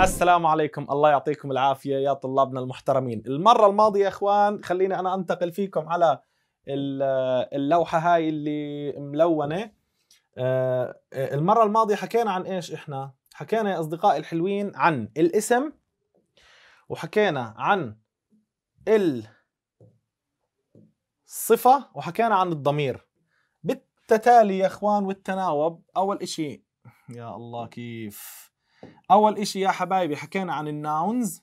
السلام عليكم الله يعطيكم العافية يا طلابنا المحترمين المرة الماضية يا إخوان خليني أنا أنتقل فيكم على اللوحة هاي اللي ملونة آه، المرة الماضية حكينا عن إيش إحنا حكينا يا أصدقائي الحلوين عن الاسم وحكينا عن الصفة وحكينا عن الضمير بالتتالي يا إخوان والتناوب أول إشي يا الله كيف اول اشي يا حبايبي حكينا عن الناونز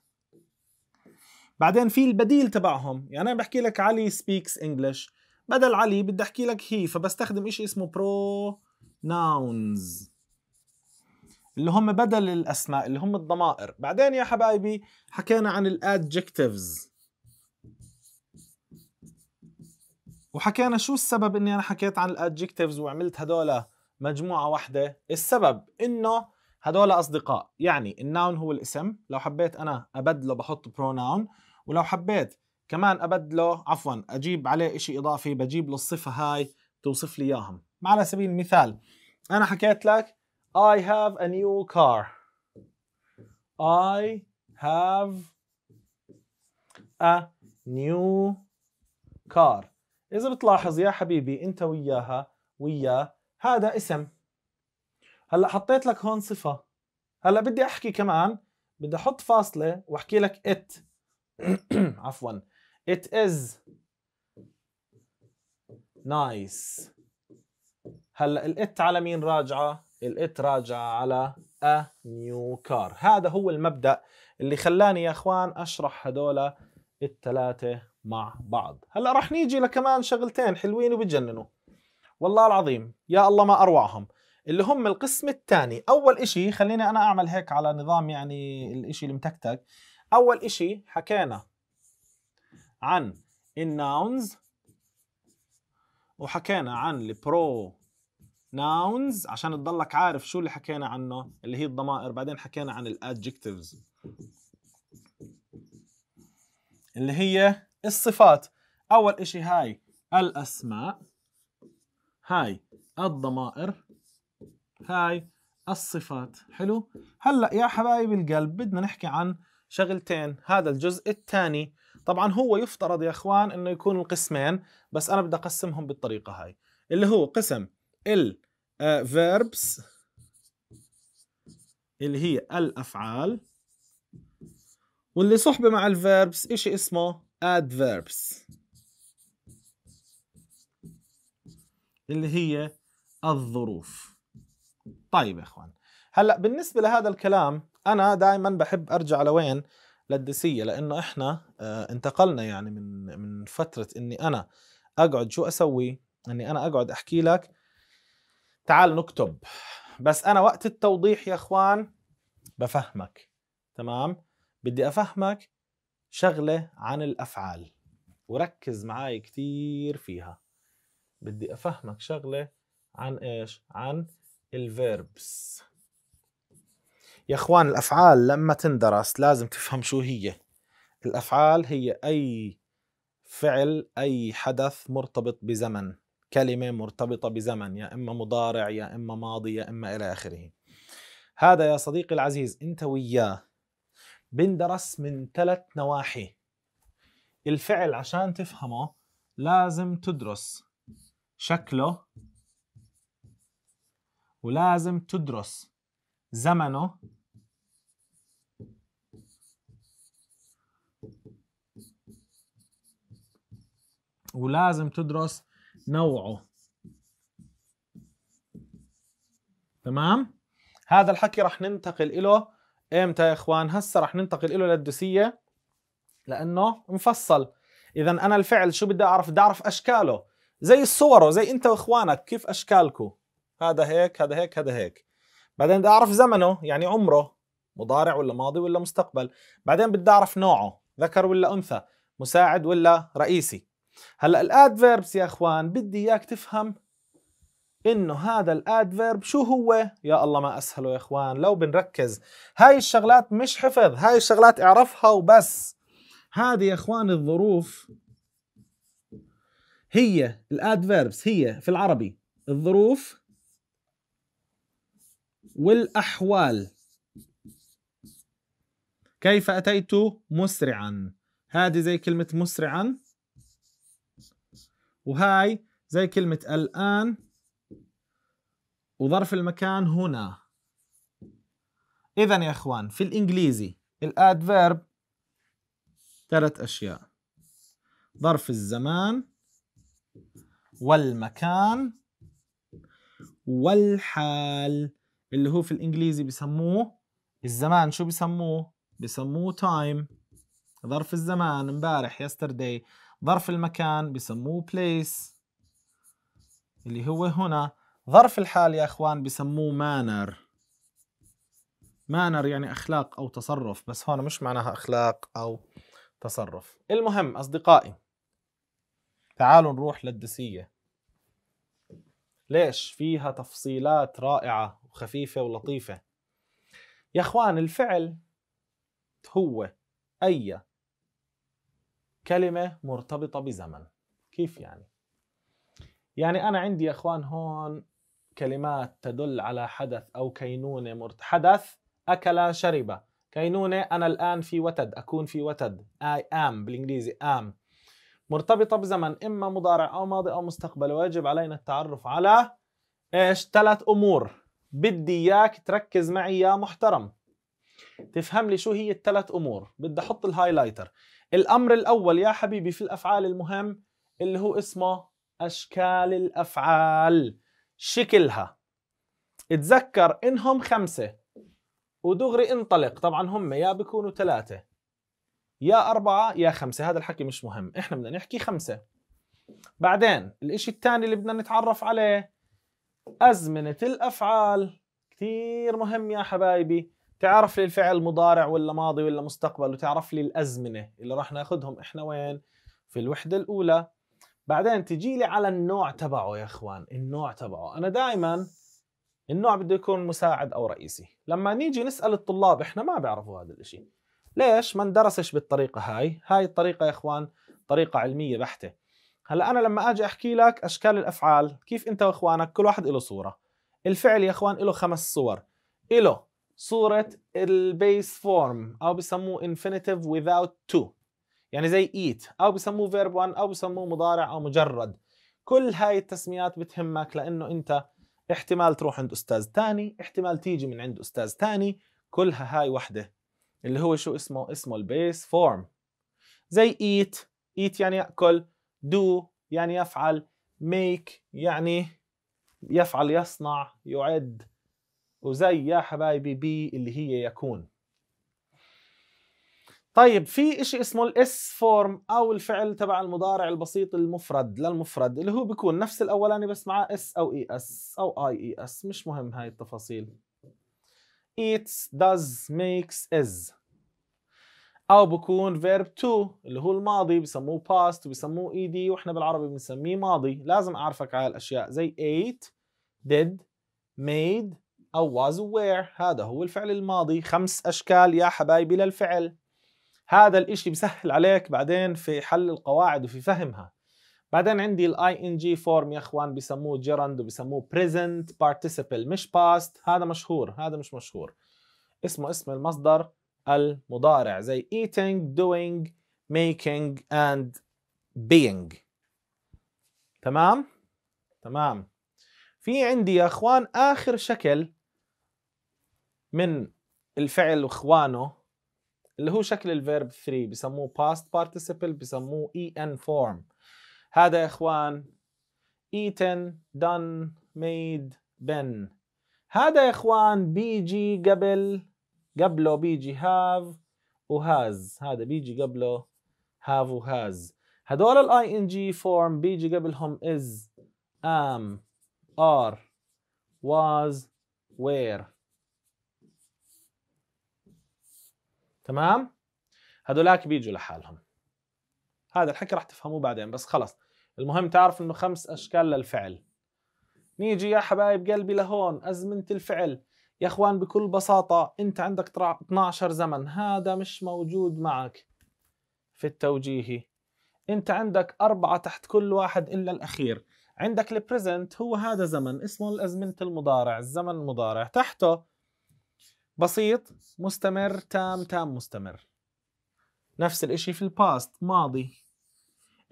بعدين في البديل تبعهم يعني انا بحكي لك علي سبيكس انجلش بدل علي بدي احكي لك هي فبستخدم اشي اسمه برو ناونز اللي هم بدل الاسماء اللي هم الضمائر بعدين يا حبايبي حكينا عن الادجكتيفز وحكينا شو السبب اني انا حكيت عن الادجكتيفز وعملت هدول مجموعه واحده السبب انه هدول أصدقاء يعني الناون هو الاسم لو حبيت أنا أبدله بحط pronoun ولو حبيت كمان أبدله عفوا أجيب عليه إشي إضافي بجيب له الصفة هاي توصف لي إياهم على سبيل المثال أنا حكيت لك I have a new car I have a new car إذا بتلاحظ يا حبيبي أنت وياها وياه هذا اسم هلا حطيت لك هون صفه هلا بدي احكي كمان بدي احط فاصله واحكي لك ات عفوا ات از نايس هلا الات على مين راجعه الات راجعه على ا نيو كار هذا هو المبدا اللي خلاني يا اخوان اشرح هدول الثلاثه مع بعض هلا رح نيجي لكمان شغلتين حلوين وبتجننوا والله العظيم يا الله ما اروعهم اللي هم القسم الثاني اول إشي خليني انا اعمل هيك على نظام يعني الإشي المتكتك اول إشي حكينا عن الناونز وحكينا عن البرو ناونز عشان تضلك عارف شو اللي حكينا عنه اللي هي الضمائر بعدين حكينا عن الادجكتيفز اللي هي الصفات اول إشي هاي الاسماء هاي الضمائر هاي الصفات حلو هلا يا حبايب القلب بدنا نحكي عن شغلتين هذا الجزء الثاني طبعا هو يفترض يا اخوان انه يكون القسمين بس انا بدي اقسمهم بالطريقه هاي اللي هو قسم ال آه، verbs اللي هي الافعال واللي صحبه مع الفيربس شيء اسمه adverbs اللي هي الظروف طيب يا اخوان هلا بالنسبه لهذا الكلام انا دائما بحب ارجع لوين للدسيه لانه احنا آه، انتقلنا يعني من من فتره اني انا اقعد شو اسوي اني انا اقعد احكي لك تعال نكتب بس انا وقت التوضيح يا اخوان بفهمك تمام بدي افهمك شغله عن الافعال وركز معي كثير فيها بدي افهمك شغله عن ايش عن الفيربس يا اخوان الافعال لما تندرس لازم تفهم شو هي الافعال هي اي فعل اي حدث مرتبط بزمن كلمه مرتبطه بزمن يا اما مضارع يا اما ماضي يا اما الى اخره هذا يا صديقي العزيز انت وياه بندرس من ثلاث نواحي الفعل عشان تفهمه لازم تدرس شكله ولازم تدرس زمنه ولازم تدرس نوعه تمام هذا الحكي رح ننتقل إله امتى يا اخوان هسه رح ننتقل إله للدوسيه لانه مفصل اذا انا الفعل شو بدي اعرف بدي اعرف اشكاله زي الصوره زي انت واخوانك كيف اشكالكم هذا هيك هذا هيك هذا هيك بعدين بدي اعرف زمنه يعني عمره مضارع ولا ماضي ولا مستقبل بعدين بدي اعرف نوعه ذكر ولا انثى مساعد ولا رئيسي هلا الادفيربس يا اخوان بدي اياك تفهم انه هذا الادفيرب شو هو يا الله ما اسهله يا اخوان لو بنركز هاي الشغلات مش حفظ هاي الشغلات اعرفها وبس هذه يا اخوان الظروف هي الادفيربس هي في العربي الظروف والأحوال كيف أتيت مسرعا هذه زي كلمة مسرعا وهاي زي كلمة الآن وظرف المكان هنا إذا يا إخوان في الإنجليزي الأدفيرب ثلاث أشياء ظرف الزمان والمكان والحال اللي هو في الانجليزي بسموه الزمان شو بسموه بسموه تايم ظرف الزمان امبارح yesterday ظرف المكان بسموه place اللي هو هنا ظرف الحال يا اخوان بسموه مانر مانر يعني اخلاق او تصرف بس هون مش معناها اخلاق او تصرف المهم اصدقائي تعالوا نروح للدسيه ليش فيها تفصيلات رائعه وخفيفه ولطيفه يا اخوان الفعل هو اي كلمه مرتبطه بزمن كيف يعني يعني انا عندي يا اخوان هون كلمات تدل على حدث او كينونه مرت... حدث اكل شرب كينونه انا الان في وتد اكون في وتد اي ام بالانجليزي ام مرتبطه بزمن اما مضارع او ماضي او مستقبل ويجب علينا التعرف على ايش ثلاث امور بدي اياك تركز معي يا محترم تفهم لي شو هي الثلاث امور بدي احط الهايلايتر الامر الاول يا حبيبي في الافعال المهم اللي هو اسمه اشكال الافعال شكلها اتذكر انهم خمسه ودغري انطلق طبعا هم يا بيكونوا ثلاثه يا أربعة يا خمسة هذا الحكي مش مهم إحنا بدنا نحكي خمسة بعدين الإشي الثاني اللي بدنا نتعرف عليه أزمنة الأفعال كثير مهم يا حبايبي تعرف لي الفعل مضارع ولا ماضي ولا مستقبل وتعرف لي الأزمنة اللي راح ناخذهم إحنا وين في الوحدة الأولى بعدين تجي لي على النوع تبعه يا إخوان النوع تبعه أنا دائما النوع بده يكون مساعد أو رئيسي لما نيجي نسأل الطلاب إحنا ما بيعرفوا هذا الإشي ليش ما ندرسش بالطريقة هاي هاي الطريقة يا إخوان طريقة علمية بحتة هلا انا لما اجي احكي لك اشكال الافعال كيف انت واخوانك كل واحد له صوره الفعل يا اخوان له خمس صور له صوره البيس فورم او بسموه انفينيتيف ويزاوت تو يعني زي ايت او بسموه فيرب 1 او بسموه مضارع او مجرد كل هاي التسميات بتهمك لانه انت احتمال تروح عند استاذ ثاني احتمال تيجي من عند استاذ ثاني كلها هاي وحده اللي هو شو اسمه اسمه البيس فورم زي ايت ايت يعني ياكل do يعني يفعل make يعني يفعل يصنع يعد وزي يا حبايبي بي اللي هي يكون طيب في شيء اسمه الاس فورم او الفعل تبع المضارع البسيط المفرد للمفرد اللي هو بيكون نفس الاولاني بس معاه اس او اي e اس او اي اي اس مش مهم هاي التفاصيل eats does makes is او بكون فيرب تو اللي هو الماضي بسموه past وبسموه ايدي واحنا بالعربي بنسميه ماضي لازم اعرفك على الاشياء زي ate did made او was aware هذا هو الفعل الماضي خمس اشكال يا حبايبي للفعل هذا الاشي بسهل عليك بعدين في حل القواعد وفي فهمها بعدين عندي الاي ان جي فورم يا اخوان بسموه جيرند وبسموه present participle مش past هذا مشهور هذا مش مشهور اسمه اسم المصدر المضارع زي eating, doing, making and being تمام؟ تمام في عندي يا اخوان اخر شكل من الفعل واخوانه اللي هو شكل الفيرب 3 بسموه past participle بسموه en form هذا يا اخوان eaten done made been هذا يا اخوان بيجي قبل قبله بيجي هاف وهاز هذا بيجي قبله هاف وهاز هدول الاي ان جي فورم بيجي قبلهم از ام ار was وير تمام هدولاك بيجوا لحالهم هذا الحكي رح تفهموه بعدين بس خلص المهم تعرف انه خمس اشكال للفعل نيجي يا حبايب قلبي لهون ازمنه الفعل يا اخوان بكل بساطة انت عندك 12 زمن هذا مش موجود معك في التوجيهي انت عندك أربعة تحت كل واحد إلا الأخير عندك البريزنت هو هذا زمن اسمه الأزمنة المضارع الزمن المضارع تحته بسيط مستمر تام تام مستمر نفس الاشي في الباست ماضي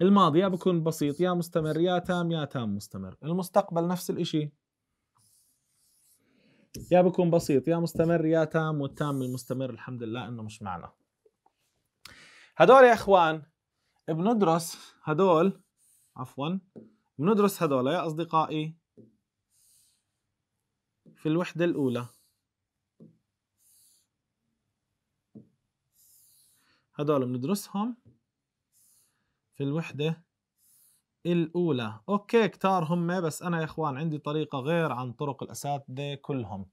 الماضي يا بكون بسيط يا مستمر يا تام يا تام مستمر المستقبل نفس الاشي يا بكون بسيط يا مستمر يا تام والتام المستمر الحمد لله انه مش معنا هدول يا اخوان بندرس هدول عفوا بندرس هدول يا اصدقائي في الوحده الاولى هدول بندرسهم في الوحده الأولى أوكي كتار هم بس أنا يا إخوان عندي طريقة غير عن طرق الأساتذة كلهم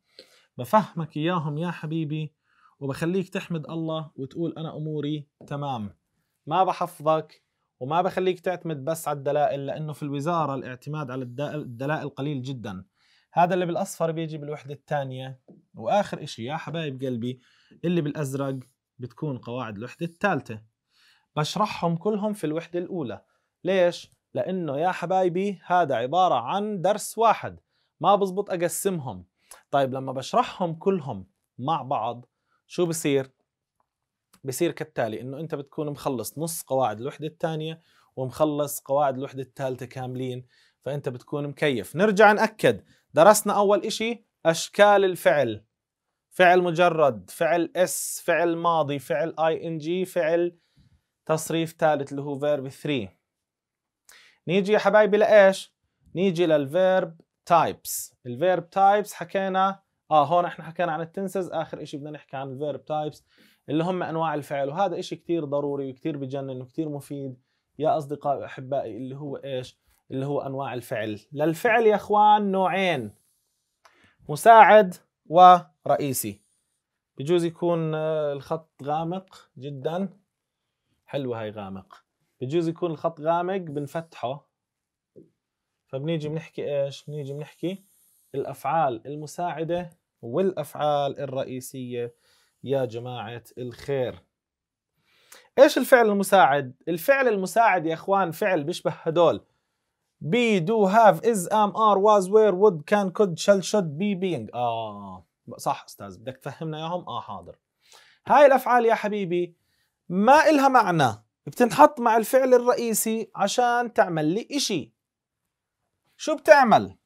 بفهمك إياهم يا حبيبي وبخليك تحمد الله وتقول أنا أموري تمام ما بحفظك وما بخليك تعتمد بس على الدلائل لأنه في الوزارة الاعتماد على الدلائل قليل جدا هذا اللي بالأصفر بيجي بالوحدة الثانية وآخر إشي يا حبايب قلبي اللي بالأزرق بتكون قواعد الوحدة الثالثة بشرحهم كلهم في الوحدة الأولى ليش؟ لأنه يا حبايبي هذا عبارة عن درس واحد ما بزبط أقسمهم طيب لما بشرحهم كلهم مع بعض شو بصير؟ بصير كالتالي انه انت بتكون مخلص نص قواعد الوحده الثانيه ومخلص قواعد الوحده الثالثه كاملين فانت بتكون مكيف نرجع ناكد درسنا اول إشي اشكال الفعل فعل مجرد فعل اس فعل ماضي فعل اي ان جي فعل تصريف ثالث اللي هو فيرب 3 نيجي يا حبايبي لايش؟ نيجي للفيرب تايبس الفيرب تايبس حكينا اه هون احنا حكينا عن التنسز اخر شيء بدنا نحكي عن الفيرب تايبس اللي هم انواع الفعل وهذا شيء كثير ضروري وكثير بجنن وكثير مفيد يا اصدقائي واحبائي اللي هو ايش؟ اللي هو انواع الفعل للفعل يا اخوان نوعين مساعد ورئيسي بجوز يكون آه، الخط غامق جدا حلوه هاي غامق بجوز يكون الخط غامق بنفتحه فبنيجي بنحكي ايش بنيجي بنحكي الافعال المساعده والافعال الرئيسيه يا جماعه الخير ايش الفعل المساعد الفعل المساعد يا اخوان فعل بيشبه هدول بي دو هاف از ام ار واز وير وود كان كود شل شود بي بينج اه صح استاذ بدك تفهمنا اياهم اه حاضر هاي الافعال يا حبيبي ما إلها معنى بتنحط مع الفعل الرئيسي عشان تعمل لي إشي شو بتعمل؟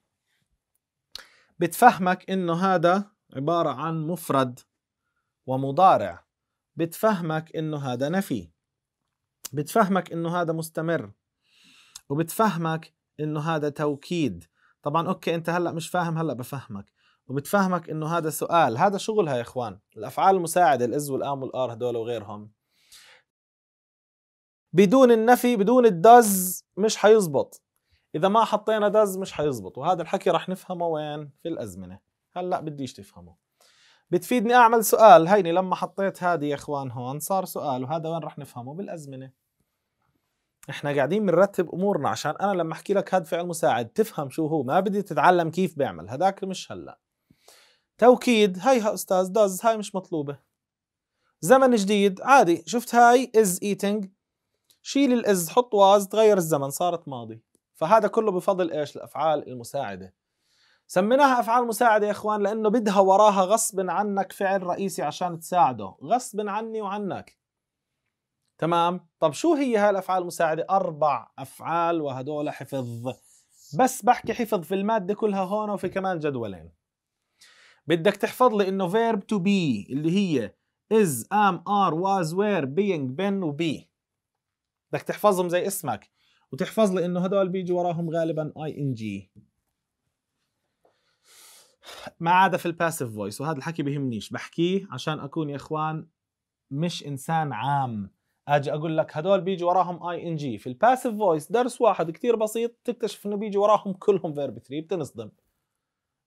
بتفهمك إنه هذا عبارة عن مفرد ومضارع بتفهمك إنه هذا نفي بتفهمك إنه هذا مستمر وبتفهمك إنه هذا توكيد طبعا أوكي أنت هلأ مش فاهم هلأ بفهمك وبتفهمك إنه هذا سؤال هذا شغلها يا إخوان الأفعال المساعدة الإز والآم والآر هدول وغيرهم بدون النفي بدون الدز مش حيزبط اذا ما حطينا دز مش حيزبط وهذا الحكي رح نفهمه وين في الازمنه هلا بديش تفهمه بتفيدني اعمل سؤال هيني لما حطيت هذه يا اخوان هون صار سؤال وهذا وين رح نفهمه بالازمنه احنا قاعدين بنرتب امورنا عشان انا لما احكي لك هذا فعل مساعد تفهم شو هو ما بدي تتعلم كيف بيعمل هذاك مش هلا توكيد هاي استاذ دز هاي مش مطلوبه زمن جديد عادي شفت هاي از ايتينج شيل الاز حط واز تغير الزمن صارت ماضي فهذا كله بفضل ايش الافعال المساعده سميناها افعال مساعده يا اخوان لانه بدها وراها غصب عنك فعل رئيسي عشان تساعده غصب عني وعنك تمام طب شو هي هاي الافعال المساعده اربع افعال وهدول حفظ بس بحكي حفظ في الماده كلها هون وفي كمان جدولين بدك تحفظ لي انه verb to be اللي هي is am are was were being been وبي بدك تحفظهم زي اسمك وتحفظ لي انه هدول بيجي وراهم غالبا اي ان جي ما عدا في الباسيف فويس وهذا الحكي بهمنيش بحكيه عشان اكون يا اخوان مش انسان عام اجي اقول لك هدول بيجي وراهم اي ان جي في الباسيف فويس درس واحد كتير بسيط تكتشف انه بيجي وراهم كلهم فيرب 3 بتنصدم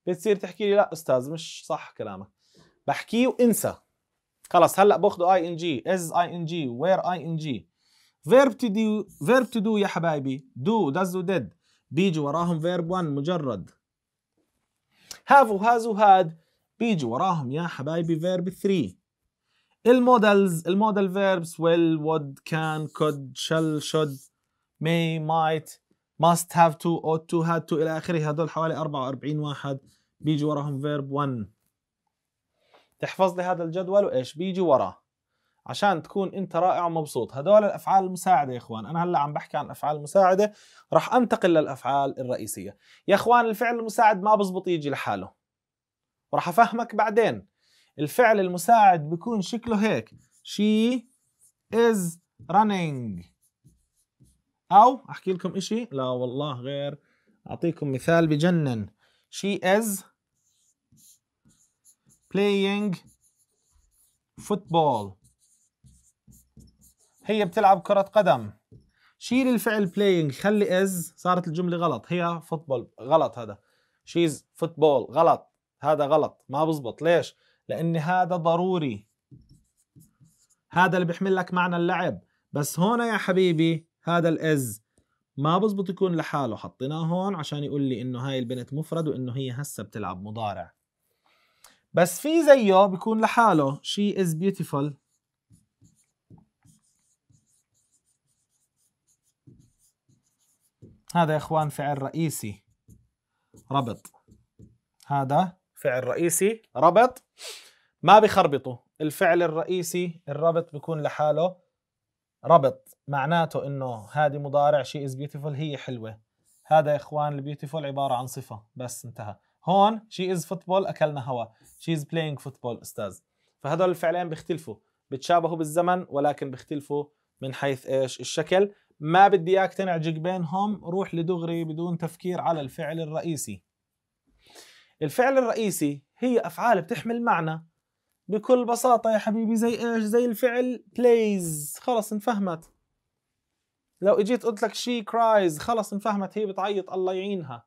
بتصير تحكي لي لا استاذ مش صح كلامك بحكيه وانسى خلص هلا باخذوا اي ان جي از اي ان جي وير اي ان جي فيرب تو دو فيرب تو دو يا حبايبي دو داز ديد بيجي وراهم فيرب 1 مجرد هاف وهاز وهاد بيجي وراهم يا حبايبي فيرب 3 المودلز المودل فيربس will would can could shall should may might must have to ought to had to الى اخره هذول حوالي 44 واحد بيجي وراهم فيرب 1 تحفظ لي هذا الجدول وايش بيجي وراه عشان تكون انت رائع ومبسوط هدول الافعال المساعده يا اخوان انا هلا عم بحكي عن الافعال المساعده راح انتقل للافعال الرئيسيه يا اخوان الفعل المساعد ما بزبط يجي لحاله وراح افهمك بعدين الفعل المساعد بيكون شكله هيك she is running او احكي لكم اشي لا والله غير اعطيكم مثال بجنن she is playing football هي بتلعب كرة قدم شيل الفعل playing خلي از صارت الجملة غلط هي فوتبول غلط هذا she's فوتبول غلط هذا غلط ما بزبط ليش؟ لأن هذا ضروري هذا اللي بيحمل لك معنى اللعب بس هون يا حبيبي هذا الإز ما بزبط يكون لحاله حطيناه هون عشان يقول لي إنه هاي البنت مفرد وإنه هي هسه بتلعب مضارع بس في زيه بيكون لحاله she is beautiful هذا يا اخوان فعل رئيسي ربط هذا فعل رئيسي ربط ما بخربطوا الفعل الرئيسي الربط بيكون لحاله ربط معناته انه هذه مضارع شيء از بيوتيفول هي حلوه هذا يا اخوان البيوتيفول عباره عن صفه بس انتهى هون شي از فوتبول اكلنا هوا شي از بلاينج فوتبول استاذ فهذول الفعلين بيختلفوا بتشابهوا بالزمن ولكن بيختلفوا من حيث ايش الشكل ما بدي اياك تنعجق بينهم روح لدغري بدون تفكير على الفعل الرئيسي الفعل الرئيسي هي افعال بتحمل معنى بكل بساطه يا حبيبي زي ايش زي الفعل بلايز خلص انفهمت لو اجيت قلت لك شي كرايز خلص انفهمت هي بتعيط الله يعينها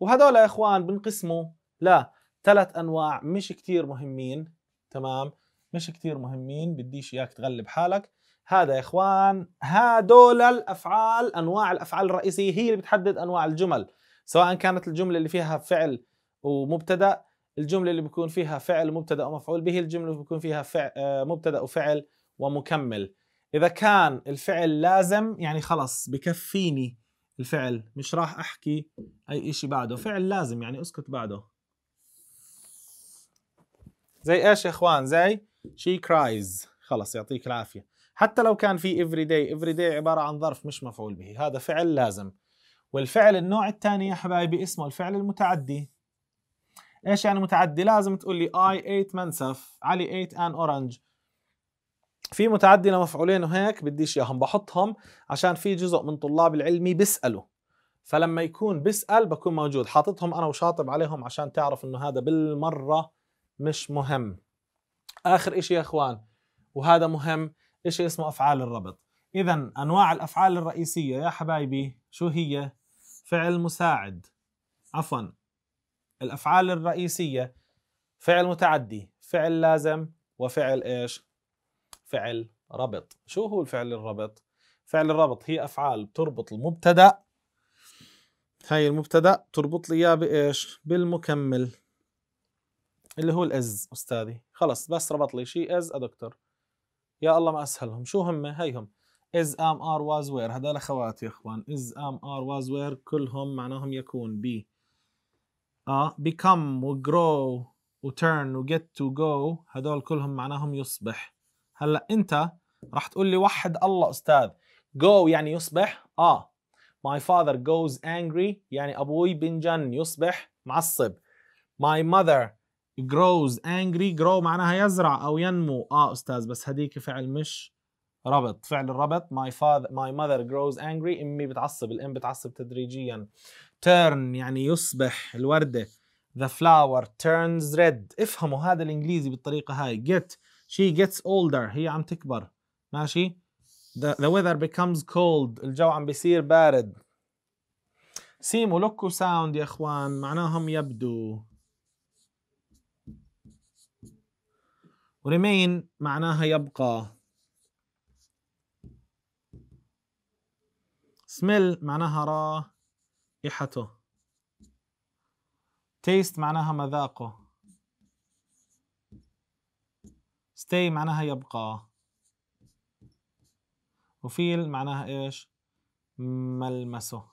وهدول يا اخوان بنقسموا لا ثلاث انواع مش كتير مهمين تمام مش كتير مهمين بديش اياك تغلب حالك هذا يا اخوان هدول الافعال انواع الافعال الرئيسيه هي اللي بتحدد انواع الجمل سواء كانت الجمله اللي فيها فعل ومبتدا الجمله اللي بيكون فيها فعل ومبتدا ومفعول به الجمله اللي بيكون فيها فعل آه، مبتدا وفعل ومكمل اذا كان الفعل لازم يعني خلص بكفيني الفعل مش راح احكي اي شيء بعده فعل لازم يعني اسكت بعده زي ايش يا اخوان زي she cries خلص يعطيك العافيه حتى لو كان في افري داي افري داي عباره عن ظرف مش مفعول به هذا فعل لازم والفعل النوع الثاني يا حبايبي اسمه الفعل المتعدي ايش يعني متعدي لازم تقول لي اي ate منسف علي ate ان اورنج في متعدي لمفعولين وهيك بديش اياهم بحطهم عشان في جزء من طلاب العلمي بيسالوا فلما يكون بيسال بكون موجود حاططهم انا وشاطب عليهم عشان تعرف انه هذا بالمره مش مهم اخر اشي يا اخوان وهذا مهم شيء اسمه أفعال الربط إذا أنواع الأفعال الرئيسية يا حبايبي شو هي؟ فعل مساعد عفوا الأفعال الرئيسية فعل متعدي فعل لازم وفعل إيش؟ فعل ربط شو هو الفعل الربط؟ فعل الربط هي أفعال بتربط المبتدأ هاي المبتدأ تربط لي إياه بإيش؟ بالمكمل اللي هو الإز أستاذي خلص بس ربط لي شيء إز أ دكتور يا الله ما اسهلهم شو هم هيهم از ام ار واز وير هذول اخواتي يا اخوان از ام ار واز وير كلهم معناهم يكون بي اه become turn و get to go هذول كلهم معناهم يصبح هلا انت راح تقول لي وحد الله استاذ go يعني يصبح اه my father goes angry يعني ابوي بنجن يصبح معصب my mother grows angry grow معناها يزرع أو ينمو آه أستاذ بس هديك فعل مش ربط فعل الربط my father my mother grows angry امي بتعصب الام بتعصب تدريجيا turn يعني يصبح الورده the flower turns red افهموا هذا الانجليزي بالطريقه هاي get she gets older هي عم تكبر ماشي the, the weather becomes cold الجو عم بيصير بارد سيمو لوكو ساوند يا اخوان معناهم يبدو remain معناها يبقى smell معناها رائحته taste معناها مذاقه stay معناها يبقى وفيل معناها ايش ملمسه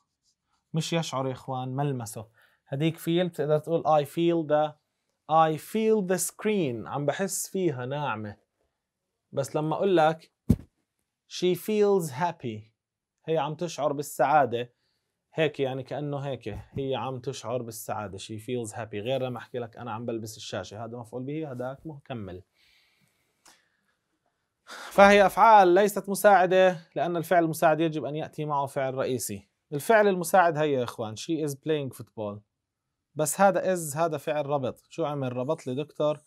مش يشعر يا اخوان ملمسه هديك فيل بتقدر تقول I feel the I feel the screen عم بحس فيها ناعمة بس لما أقول لك she feels happy هي عم تشعر بالسعادة هيك يعني كأنه هيك هي عم تشعر بالسعادة she feels happy غير لما أحكي لك أنا عم بلبس الشاشة هذا مفعول به هذاك مكمل فهي أفعال ليست مساعدة لأن الفعل المساعد يجب أن يأتي معه فعل رئيسي الفعل المساعد هي يا إخوان she is playing football بس هذا از هذا فعل ربط شو عمل ربط لي دكتور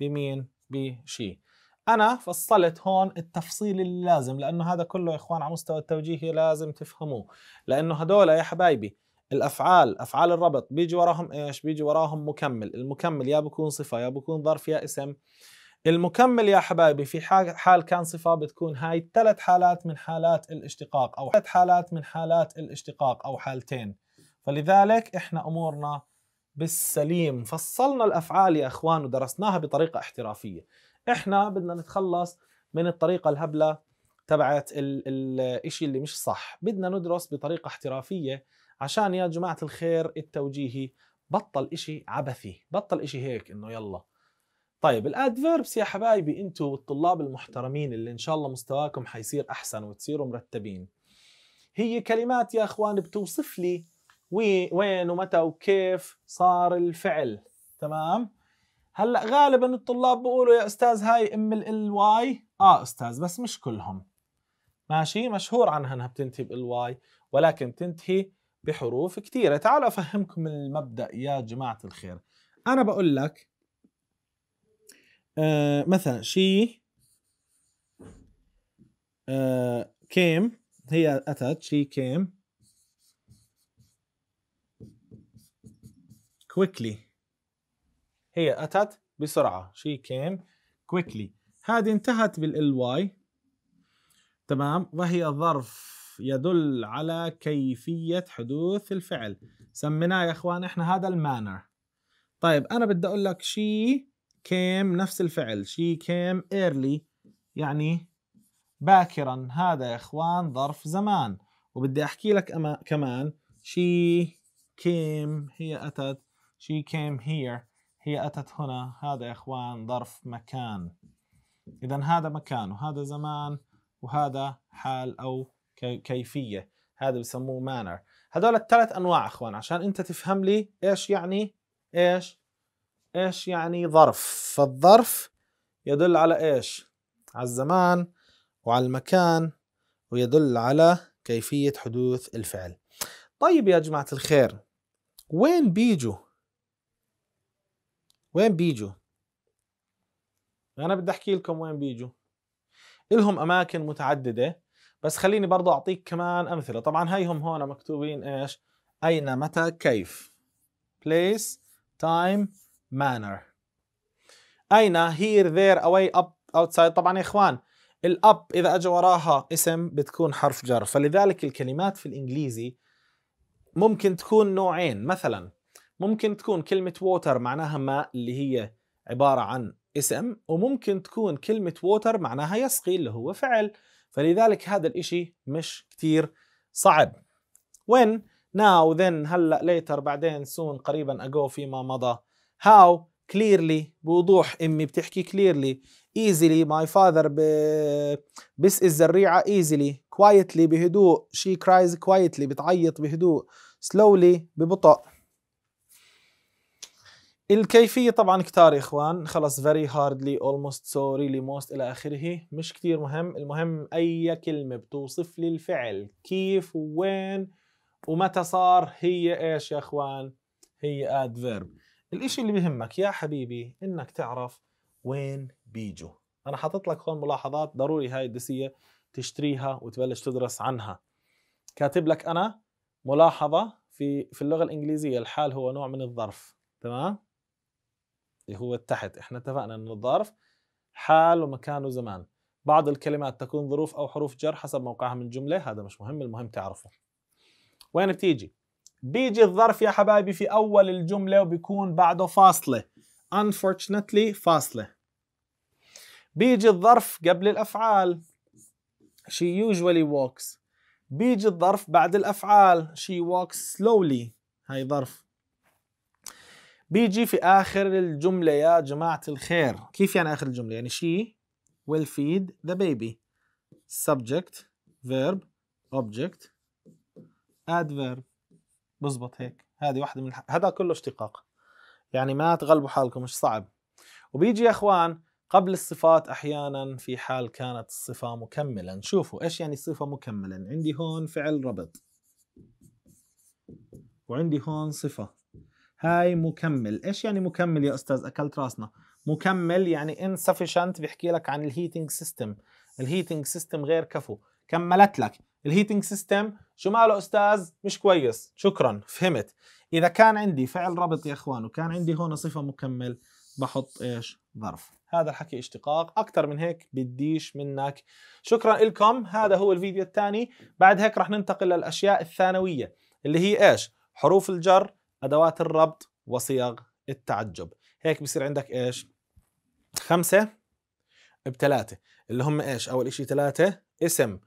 بمين بشي انا فصلت هون التفصيل اللازم لانه هذا كله يا اخوان على مستوى التوجيهي لازم تفهموه لانه هدول يا حبايبي الافعال افعال الربط بيجي وراهم ايش بيجي وراهم مكمل المكمل يا بكون صفه يا بكون ظرف يا اسم المكمل يا حبايبي في حال كان صفة بتكون هاي ثلاث حالات من حالات الاشتقاق أو ثلاث حالات من حالات الاشتقاق أو حالتين فلذلك إحنا أمورنا بالسليم فصلنا الافعال يا اخوان ودرسناها بطريقه احترافيه احنا بدنا نتخلص من الطريقه الهبله تبعت الشيء اللي مش صح بدنا ندرس بطريقه احترافيه عشان يا جماعه الخير التوجيهي بطل إشي عبثي بطل إشي هيك انه يلا طيب الادفيربس يا حبايبي انتوا والطلاب المحترمين اللي ان شاء الله مستواكم حيصير احسن وتصيروا مرتبين هي كلمات يا اخوان بتوصف لي وين ومتى وكيف صار الفعل تمام هلا غالبا الطلاب بيقولوا يا استاذ هاي ام ال واي اه استاذ بس مش كلهم ماشي مشهور عنها انها بتنتهي بال واي ولكن تنتهي بحروف كثيره تعالوا افهمكم المبدا يا جماعه الخير انا بقول لك آه مثلا شي آه كيم هي اتت شي كيم كويكلي هي أتت بسرعة she came quickly هذه انتهت بالواي تمام وهي ظرف يدل على كيفية حدوث الفعل سميناه يا اخوان احنا هذا المانر طيب انا بدي اقول لك she came نفس الفعل she came early يعني باكرا هذا يا اخوان ظرف زمان وبدي احكي لك أما كمان she came هي اتت she came here هي أتت هنا هذا يا إخوان ظرف مكان إذا هذا مكان وهذا زمان وهذا حال أو كيفية هذا بسموه مانر هذول الثلاث أنواع إخوان عشان أنت تفهم لي إيش يعني إيش إيش يعني ظرف فالظرف يدل على إيش على الزمان وعلى المكان ويدل على كيفية حدوث الفعل طيب يا جماعة الخير وين بيجوا وين بيجوا؟ انا بدي احكي لكم وين بيجوا الهم اماكن متعدده بس خليني برضو اعطيك كمان امثله طبعا هيهم هون مكتوبين ايش اين متى كيف place time manner اين here there away up outside طبعا يا اخوان الاب اذا اجى وراها اسم بتكون حرف جر فلذلك الكلمات في الانجليزي ممكن تكون نوعين مثلا ممكن تكون كلمة ووتر معناها ماء اللي هي عبارة عن اسم وممكن تكون كلمة ووتر معناها يسقي اللي هو فعل فلذلك هذا الإشي مش كتير صعب when now then هلا later بعدين soon قريبا ago فيما مضى how clearly بوضوح امي بتحكي clearly easily my father ب... بسقي الزريعه easily quietly بهدوء she cries quietly بتعيط بهدوء slowly ببطء الكيفية طبعا كتار يا اخوان خلص very hardly almost so really most الى اخره مش كتير مهم المهم اي كلمة بتوصف لي الفعل كيف وين ومتى صار هي ايش يا اخوان هي adverb الاشي اللي بهمك يا حبيبي انك تعرف وين بيجوا انا حاطط لك هون ملاحظات ضروري هاي الدسية تشتريها وتبلش تدرس عنها كاتب لك انا ملاحظة في في اللغة الانجليزية الحال هو نوع من الظرف تمام اللي هو التحت احنا اتفقنا ان الظرف حال ومكان وزمان بعض الكلمات تكون ظروف او حروف جر حسب موقعها من الجمله هذا مش مهم المهم تعرفه وين بتيجي بيجي الظرف يا حبايبي في اول الجمله وبيكون بعده فاصله unfortunately فاصله بيجي الظرف قبل الافعال she usually walks بيجي الظرف بعد الافعال she walks slowly هاي ظرف بيجي في اخر الجمله يا جماعه الخير كيف يعني اخر الجمله يعني شي will feed the baby subject verb object adverb بزبط هيك هذه واحده من الح... هذا كله اشتقاق يعني ما تغلبوا حالكم مش صعب وبيجي يا اخوان قبل الصفات احيانا في حال كانت الصفه مكمله شوفوا ايش يعني صفه مكمله عندي هون فعل ربط وعندي هون صفه هاي مكمل ايش يعني مكمل يا استاذ اكلت راسنا مكمل يعني insufficient بيحكي لك عن الهيتنج سيستم الهيتنج سيستم غير كفو كملت لك الهيتنج سيستم شو ماله استاذ مش كويس شكرا فهمت اذا كان عندي فعل ربط يا اخوان وكان عندي هون صفه مكمل بحط ايش ظرف هذا الحكي اشتقاق اكثر من هيك بديش منك شكرا لكم هذا هو الفيديو الثاني بعد هيك رح ننتقل للاشياء الثانويه اللي هي ايش حروف الجر أدوات الربط وصيغ التعجب هيك بصير عندك إيش خمسة بثلاثة اللي هم إيش أول إشي ثلاثة اسم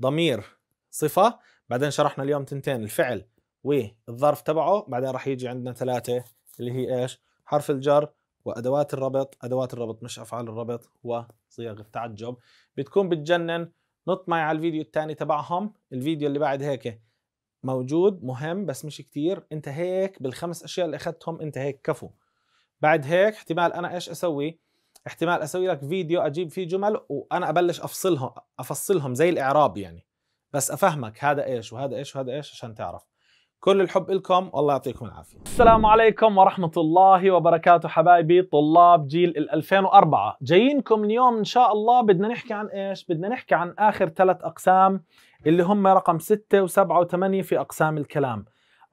ضمير صفة بعدين شرحنا اليوم تنتين الفعل والظرف تبعه بعدين راح يجي عندنا ثلاثة اللي هي إيش حرف الجر وأدوات الربط أدوات الربط مش أفعال الربط وصيغ التعجب بتكون بتجنن نط معي على الفيديو الثاني تبعهم الفيديو اللي بعد هيك موجود مهم بس مش كتير انت هيك بالخمس اشياء اللي اخذتهم انت هيك كفو بعد هيك احتمال انا ايش اسوي احتمال اسوي لك فيديو اجيب فيه جمل وانا ابلش افصلهم افصلهم زي الاعراب يعني بس افهمك هذا ايش وهذا ايش وهذا ايش عشان تعرف كل الحب لكم والله يعطيكم العافيه السلام عليكم ورحمه الله وبركاته حبايبي طلاب جيل الالفين 2004 جايينكم اليوم ان شاء الله بدنا نحكي عن ايش بدنا نحكي عن اخر ثلاث اقسام اللي هم رقم 6 و7 و8 في أقسام الكلام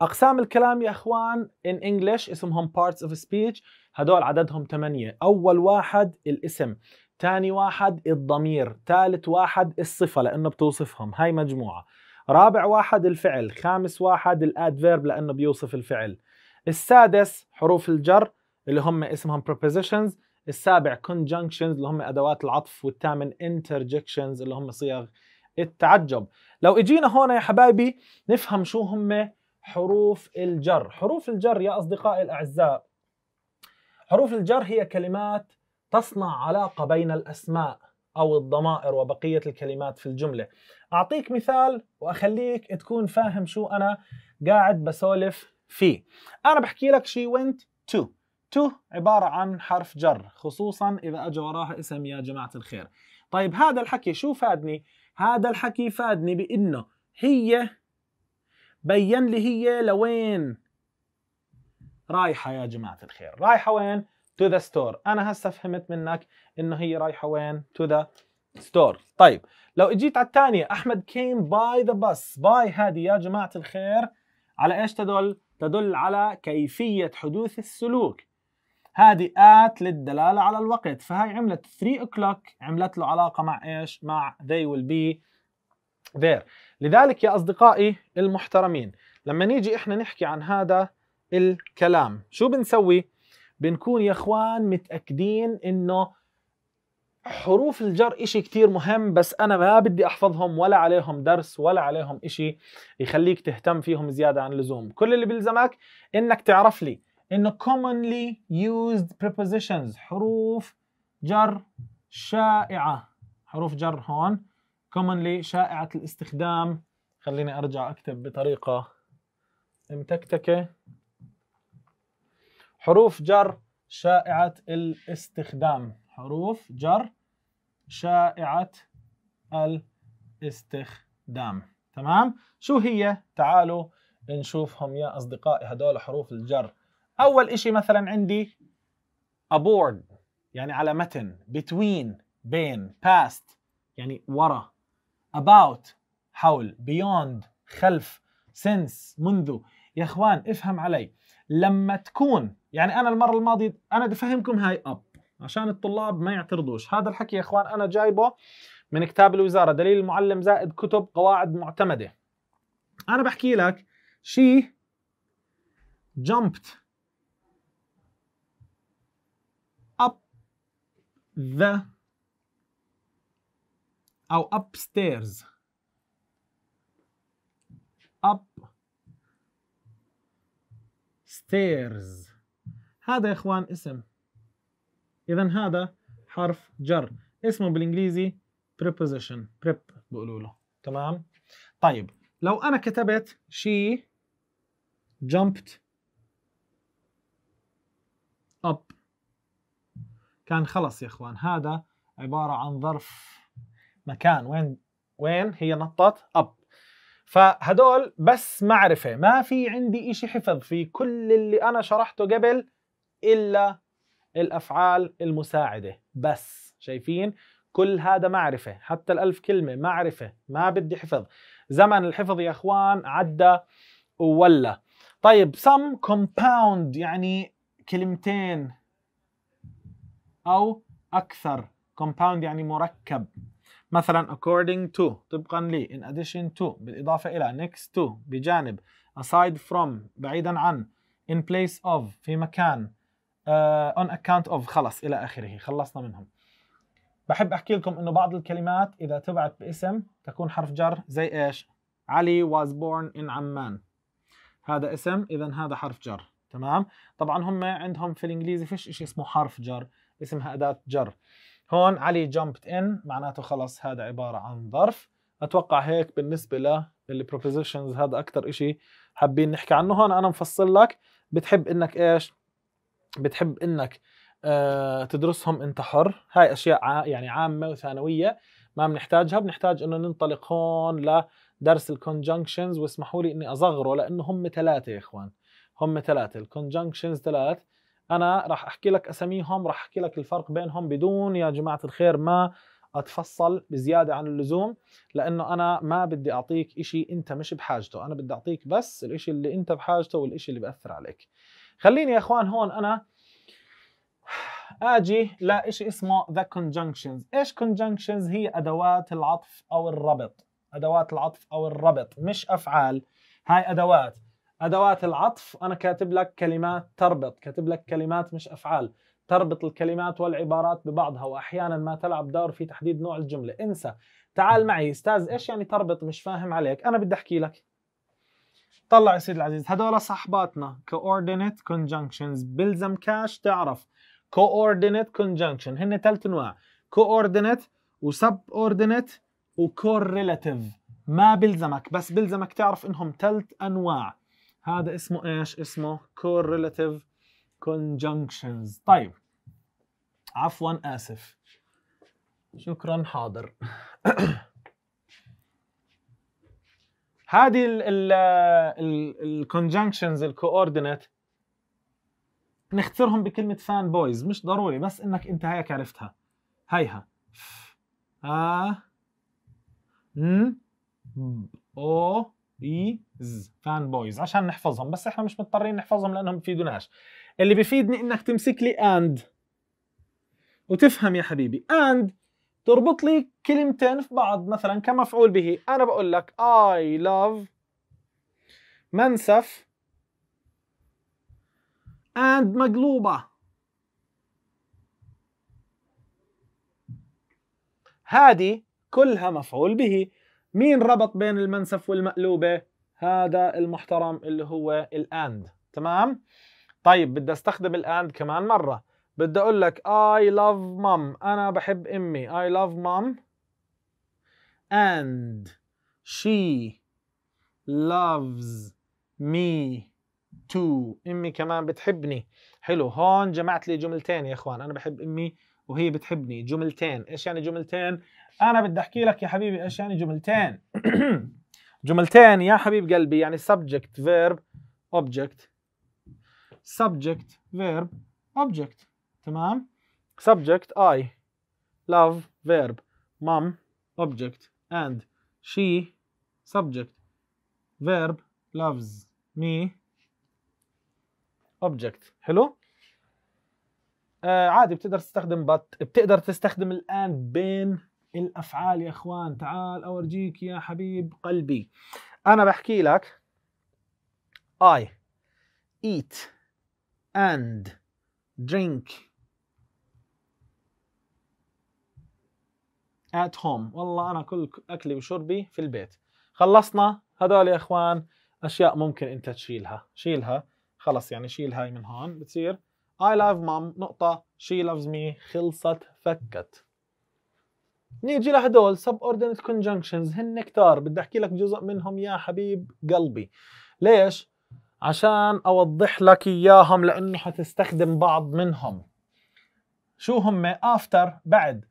أقسام الكلام يا إخوان in English اسمهم parts of speech هدول عددهم 8 أول واحد الاسم ثاني واحد الضمير ثالث واحد الصفة لأنه بتوصفهم هاي مجموعة رابع واحد الفعل خامس واحد الادفيرب لأنه بيوصف الفعل السادس حروف الجر اللي هم اسمهم prepositions السابع conjunctions اللي هم أدوات العطف والثامن interjections اللي هم صيغ التعجب لو اجينا هون يا حبايبي نفهم شو هم حروف الجر حروف الجر يا أصدقائي الأعزاء حروف الجر هي كلمات تصنع علاقة بين الأسماء أو الضمائر وبقية الكلمات في الجملة أعطيك مثال وأخليك تكون فاهم شو أنا قاعد بسولف فيه أنا بحكي لك شي وينت تو تو عبارة عن حرف جر خصوصا إذا أجى وراها اسم يا جماعة الخير طيب هذا الحكي شو فادني هذا الحكي فادني بانه هي بين لي هي لوين رايحه يا جماعه الخير رايحه وين تو ذا ستور انا هسه فهمت منك انه هي رايحه وين تو ذا ستور طيب لو اجيت على الثانيه احمد كيم باي ذا بس باي هذه يا جماعه الخير على ايش تدل تدل على كيفيه حدوث السلوك هذه at للدلاله على الوقت فهي عملت 3 o'clock عملت له علاقه مع ايش مع they will be there لذلك يا اصدقائي المحترمين لما نيجي احنا نحكي عن هذا الكلام شو بنسوي بنكون يا اخوان متاكدين انه حروف الجر إشي كتير مهم بس أنا ما بدي أحفظهم ولا عليهم درس ولا عليهم إشي يخليك تهتم فيهم زيادة عن اللزوم كل اللي بيلزمك إنك تعرف لي انه commonly used prepositions حروف جر شائعه حروف جر هون commonly شائعه الاستخدام خليني ارجع اكتب بطريقه متكتكه حروف جر شائعه الاستخدام حروف جر شائعه الاستخدام تمام شو هي تعالوا نشوفهم يا اصدقائي هدول حروف الجر اول إشي مثلا عندي aboard يعني على متن between بين past يعني ورا about حول beyond خلف since منذ يا اخوان افهم علي لما تكون يعني انا المره الماضيه انا بدي افهمكم هاي اب عشان الطلاب ما يعترضوش هذا الحكي يا اخوان انا جايبه من كتاب الوزاره دليل المعلم زائد كتب قواعد معتمده انا بحكي لك شي jumped the أو upstairs up stairs هذا يا إخوان اسم إذا هذا حرف جر اسمه بالإنجليزي preposition prep بقولوا له تمام طيب لو أنا كتبت she jumped up كان خلص يا اخوان هذا عباره عن ظرف مكان وين وين هي نطت اب فهدول بس معرفه ما في عندي إشي حفظ في كل اللي انا شرحته قبل الا الافعال المساعده بس شايفين كل هذا معرفه حتى الالف كلمه معرفه ما بدي حفظ زمن الحفظ يا اخوان عدى ولا طيب some compound يعني كلمتين أو أكثر compound يعني مركب مثلا according to طبقا لي in addition to بالإضافة إلى next to بجانب aside from بعيدا عن in place of في مكان uh, on account of خلص إلى آخره خلصنا منهم بحب أحكي لكم إنه بعض الكلمات إذا تبعت باسم تكون حرف جر زي إيش علي was born in عمان هذا اسم إذا هذا حرف جر تمام طبعا هم عندهم في الإنجليزي فيش إشي اسمه حرف جر اسمها أداة جر هون علي جمبت ان معناته خلص هذا عبارة عن ظرف أتوقع هيك بالنسبة للبروبوزيشنز هذا أكثر إشي حابين نحكي عنه هون أنا مفصل لك بتحب إنك إيش بتحب إنك آه تدرسهم أنت حر هاي أشياء ع... يعني عامة وثانوية ما بنحتاجها بنحتاج إنه ننطلق هون لدرس الكونجنكشنز واسمحوا لي إني أصغره لأنه هم ثلاثة يا إخوان هم ثلاثة الكونجنكشنز ثلاث انا راح احكي لك اساميهم راح احكي لك الفرق بينهم بدون يا جماعه الخير ما اتفصل بزياده عن اللزوم لانه انا ما بدي اعطيك شيء انت مش بحاجته انا بدي اعطيك بس الشيء اللي انت بحاجته والشيء اللي بأثر عليك خليني يا اخوان هون انا اجي شيء اسمه ذا conjunctions ايش conjunctions هي ادوات العطف او الربط ادوات العطف او الربط مش افعال هاي ادوات ادوات العطف انا كاتب لك كلمات تربط كاتب لك كلمات مش افعال تربط الكلمات والعبارات ببعضها واحيانا ما تلعب دور في تحديد نوع الجمله انسى تعال معي استاذ ايش يعني تربط مش فاهم عليك انا بدي احكي لك طلع يا سيدي العزيز هدول صحباتنا coordinate conjunctions بلزم كاش تعرف coordinate conjunction هن ثلاث انواع coordinate و subordinate و correlative ما بلزمك بس بلزمك تعرف انهم ثلاث انواع هذا اسمه ايش؟ اسمه correlative conjunctions طيب عفوا اسف شكرا حاضر هذه الكونجنكشنز الكوردينيت نختصرهم بكلمة فان بويز مش ضروري بس انك انت هيك عرفتها هيها ف آ ن ب او ايز فان بويز عشان نحفظهم بس احنا مش مضطرين نحفظهم لانهم بفيدوناش اللي بفيدني انك تمسك لي اند وتفهم يا حبيبي اند تربط لي كلمتين في بعض مثلا كمفعول به انا بقول لك I love منسف and مقلوبة هذه كلها مفعول به مين ربط بين المنسف والمقلوبة؟ هذا المحترم اللي هو الأند تمام؟ طيب بدي استخدم الأند كمان مرة بدي أقول لك I love mom أنا بحب أمي I love mom and she loves me too امي كمان بتحبني حلو هون جمعت لي جملتين يا اخوان انا بحب امي وهي بتحبني جملتين ايش يعني جملتين انا بدي احكي لك يا حبيبي ايش يعني جملتين جملتين يا حبيب قلبي يعني subject verb object subject verb object تمام subject I love verb mom object and she subject verb loves me object حلو آه عادي بتقدر تستخدم بط بتقدر تستخدم الان بين الافعال يا اخوان تعال اورجيك يا حبيب قلبي انا بحكي لك I eat and drink at home والله انا كل اكلي وشربي في البيت خلصنا هذول يا اخوان اشياء ممكن انت تشيلها شيلها خلص يعني شيل هاي من هون بتصير I love mom نقطة she loves me خلصت فكت نيجي لهدول subordinate conjunctions هن كتار بدي احكي لك جزء منهم يا حبيب قلبي ليش؟ عشان اوضح لك اياهم لانه حتستخدم بعض منهم شو هم after بعد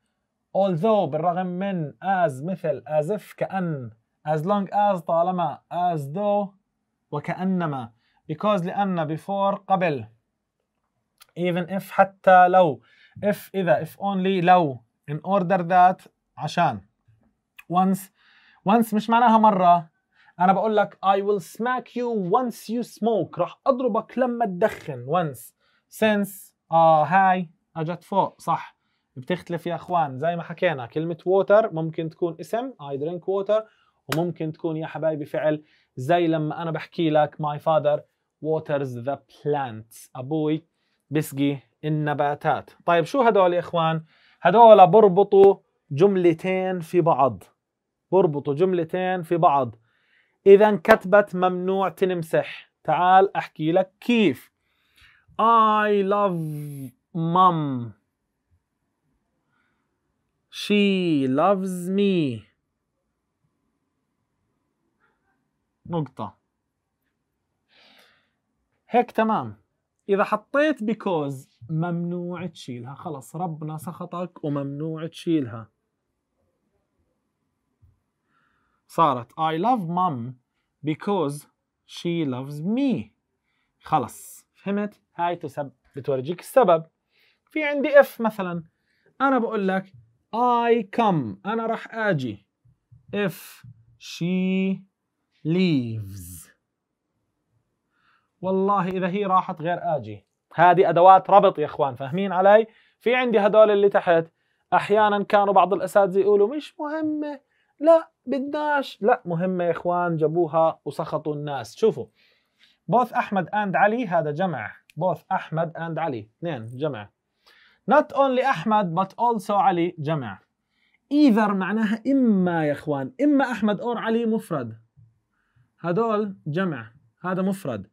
although بالرغم من as مثل as if كأن as long as طالما as though وكأنما because لأن before قبل even if حتى لو if إذا if only لو in order that عشان once once مش معناها مرة أنا بقول لك I will smack you once you smoke راح أضربك لما تدخن once since آه هاي أجت فوق صح بتختلف يا اخوان زي ما حكينا كلمة water ممكن تكون اسم I drink water وممكن تكون يا حبايبي فعل زي لما أنا بحكي لك my father waters the plants أبوي بسقي النباتات طيب شو هدول يا إخوان؟ هدول بربطوا جملتين في بعض بربطوا جملتين في بعض إذا كتبت ممنوع تنمسح تعال أحكي لك كيف I love mom She loves me نقطة هيك تمام اذا حطيت بيكوز ممنوع تشيلها خلص ربنا سخطك وممنوع تشيلها صارت I love mom because she loves me خلص فهمت هاي تسب بتورجيك السبب في عندي if مثلا انا بقول لك I come انا راح اجي if she leaves والله اذا هي راحت غير اجي هذه ادوات ربط يا اخوان فاهمين علي في عندي هدول اللي تحت احيانا كانوا بعض الاساتذه يقولوا مش مهمه لا بدناش لا مهمه يا اخوان جابوها وسخطوا الناس شوفوا بوث احمد اند علي هذا جمع بوث احمد اند علي اثنين جمع not only احمد but also علي جمع either معناها اما يا اخوان اما احمد اور علي مفرد هدول جمع هذا مفرد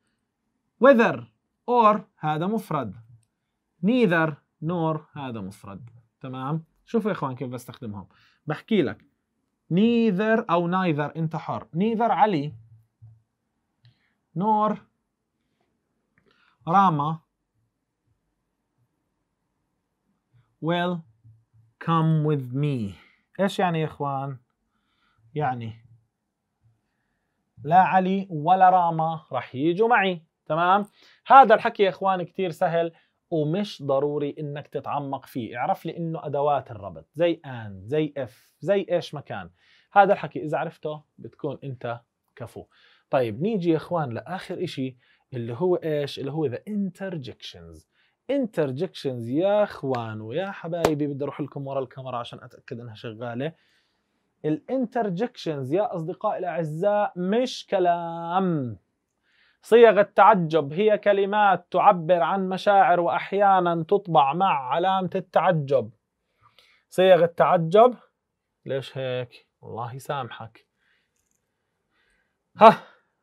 whether or هذا مفرد neither nor هذا مفرد تمام شوفوا يا اخوان كيف بستخدمهم بحكي لك neither او neither انت حر neither علي nor راما will come with me ايش يعني يا اخوان يعني لا علي ولا راما رح يجوا معي تمام هذا الحكي يا اخوان كثير سهل ومش ضروري انك تتعمق فيه اعرف لي انه ادوات الربط زي ان زي اف زي ايش مكان هذا الحكي اذا عرفته بتكون انت كفو طيب نيجي يا اخوان لاخر شيء اللي هو ايش اللي هو ذا interjections interjections يا اخوان ويا حبايبي بدي اروح لكم ورا الكاميرا عشان اتاكد انها شغاله الانترجكشنز يا اصدقائي الاعزاء مش كلام صيغ التعجب هي كلمات تعبر عن مشاعر واحيانا تطبع مع علامه التعجب صيغ التعجب ليش هيك الله يسامحك ها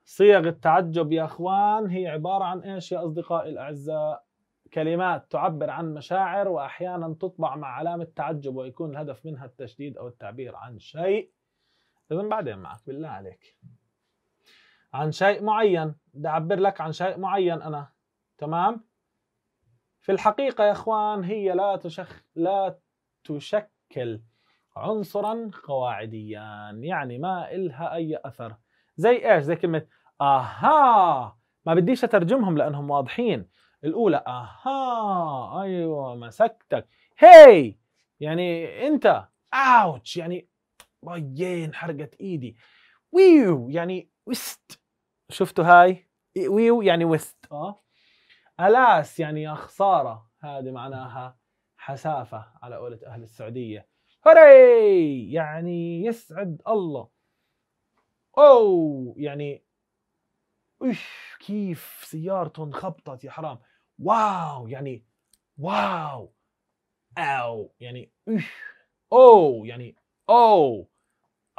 صيغ التعجب يا اخوان هي عباره عن ايش يا اصدقائي الاعزاء كلمات تعبر عن مشاعر واحيانا تطبع مع علامه تعجب ويكون الهدف منها التشديد او التعبير عن شيء اذا بعدين معك بالله عليك عن شيء معين بدي أعبر لك عن شيء معين أنا تمام في الحقيقة يا إخوان هي لا تشخ لا تشكل عنصرا قواعديا يعني ما إلها أي أثر زي إيش زي كلمة أها ما بديش أترجمهم لأنهم واضحين الأولى أها أيوة مسكتك هي يعني أنت أوتش يعني ويه انحرقت إيدي ويو يعني وست شفتوا هاي ويو يعني وست اه الاس يعني يا خساره هذه معناها حسافه على قولة اهل السعوديه هري يعني يسعد الله او يعني ايش كيف سيارته انخبطت يا حرام واو يعني واو او يعني ايش او يعني او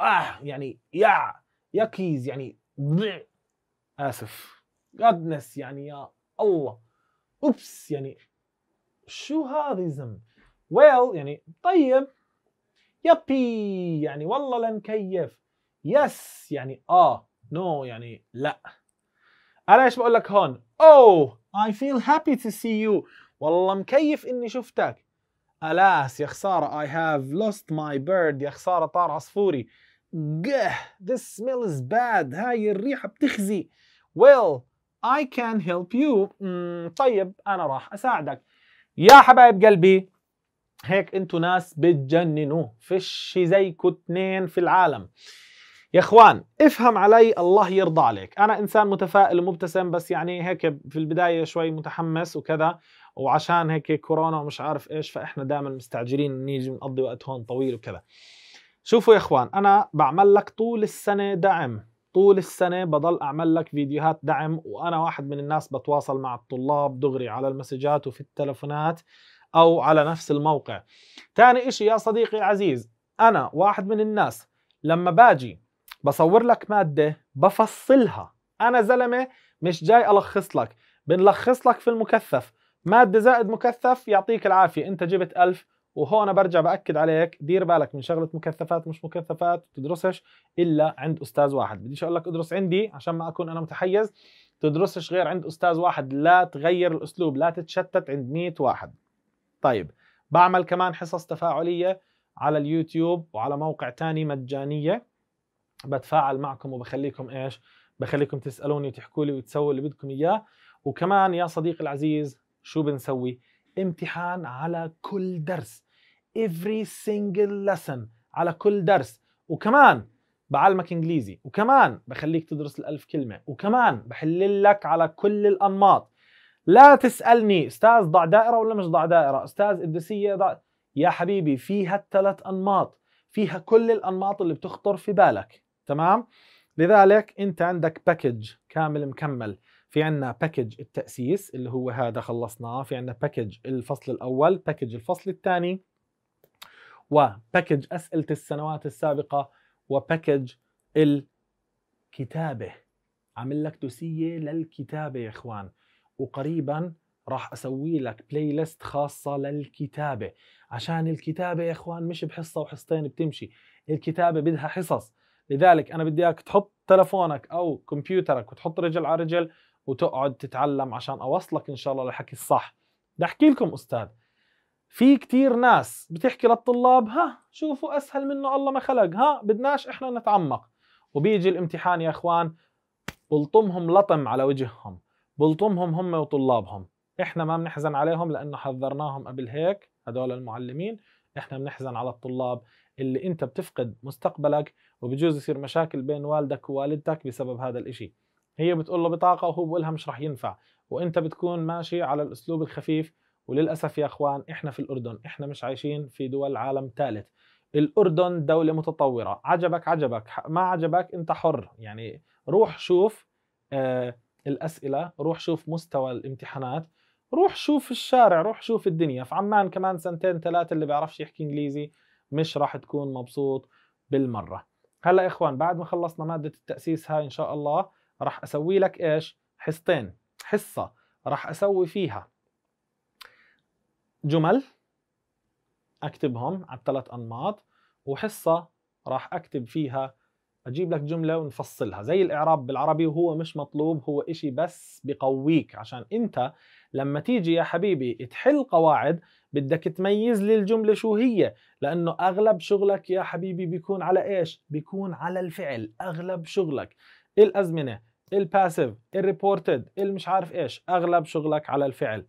اه يعني يا يكيز يعني اسف جادنس يعني يا الله اوبس يعني شو يا زم ويل يعني طيب يبي يعني والله لنكيف يس yes يعني اه نو no يعني لا انا ايش بقول لك هون اوه اي فيل هابي تو سي يو والله مكيف اني شفتك الاس يا خساره اي هاف لوست ماي بيرد يا خساره طار عصفوري جه this is bad هاي الريحة بتخزي well I can help you mm, طيب أنا راح أساعدك يا حبايب قلبي هيك انتوا ناس بتجننوا فيش زيكوا اثنين في العالم يا اخوان افهم علي الله يرضى عليك انا انسان متفائل ومبتسم بس يعني هيك في البدايه شوي متحمس وكذا وعشان هيك كورونا ومش عارف ايش فاحنا دائما مستعجلين نيجي نقضي وقت هون طويل وكذا شوفوا يا اخوان انا بعمل لك طول السنه دعم طول السنه بضل اعمل لك فيديوهات دعم وانا واحد من الناس بتواصل مع الطلاب دغري على المسجات وفي التلفونات او على نفس الموقع ثاني اشي يا صديقي العزيز انا واحد من الناس لما باجي بصور لك ماده بفصلها انا زلمه مش جاي الخص لك بنلخص لك في المكثف ماده زائد مكثف يعطيك العافيه انت جبت ألف وهون برجع باكد عليك دير بالك من شغله مكثفات مش مكثفات تدرسش الا عند استاذ واحد بديش اقول لك ادرس عندي عشان ما اكون انا متحيز تدرسش غير عند استاذ واحد لا تغير الاسلوب لا تتشتت عند 100 واحد طيب بعمل كمان حصص تفاعليه على اليوتيوب وعلى موقع تاني مجانيه بتفاعل معكم وبخليكم ايش بخليكم تسالوني وتحكوا لي وتسووا اللي بدكم اياه وكمان يا صديقي العزيز شو بنسوي امتحان على كل درس every single lesson على كل درس وكمان بعلمك انجليزي وكمان بخليك تدرس الألف كلمة وكمان بحلل لك على كل الأنماط لا تسألني استاذ ضع دائرة ولا مش ضع دائرة استاذ قدسية ضع يا حبيبي فيها الثلاث أنماط فيها كل الأنماط اللي بتخطر في بالك تمام لذلك أنت عندك باكج كامل مكمل في عندنا باكج التأسيس اللي هو هذا خلصناه في عندنا باكج الفصل الأول باكج الفصل الثاني وباكج أسئلة السنوات السابقة وباكج الكتابة عامل لك دوسية للكتابة يا إخوان وقريبا راح اسوي لك بلاي ليست خاصه للكتابه عشان الكتابه يا اخوان مش بحصه وحصتين بتمشي الكتابه بدها حصص لذلك انا بدي اياك تحط تلفونك او كمبيوترك وتحط رجل على رجل وتقعد تتعلم عشان اوصلك ان شاء الله للحكي الصح بدي احكي لكم استاذ في كتير ناس بتحكي للطلاب ها شوفوا اسهل منه الله ما خلق ها بدناش احنا نتعمق وبيجي الامتحان يا اخوان بلطمهم لطم على وجههم بلطمهم هم وطلابهم احنا ما بنحزن عليهم لانه حذرناهم قبل هيك هدول المعلمين احنا بنحزن على الطلاب اللي انت بتفقد مستقبلك وبجوز يصير مشاكل بين والدك ووالدتك بسبب هذا الاشي هي بتقول له بطاقه وهو بقولها مش رح ينفع وانت بتكون ماشي على الاسلوب الخفيف وللاسف يا اخوان احنا في الاردن احنا مش عايشين في دول عالم ثالث الاردن دوله متطوره عجبك عجبك ما عجبك انت حر يعني روح شوف آه الاسئله روح شوف مستوى الامتحانات روح شوف الشارع روح شوف الدنيا في عمان كمان سنتين ثلاثه اللي بيعرفش يحكي انجليزي مش راح تكون مبسوط بالمره هلا يا اخوان بعد ما خلصنا ماده التاسيس هاي ان شاء الله راح اسوي لك ايش حصتين حصه راح اسوي فيها جمل اكتبهم على الثلاث انماط وحصه راح اكتب فيها اجيب لك جمله ونفصلها زي الاعراب بالعربي وهو مش مطلوب هو إشي بس بقويك عشان انت لما تيجي يا حبيبي تحل قواعد بدك تميز لي الجمله شو هي لانه اغلب شغلك يا حبيبي بيكون على ايش بيكون على الفعل اغلب شغلك إيه الازمنه الباسيف الريبورتد المش عارف ايش اغلب شغلك على الفعل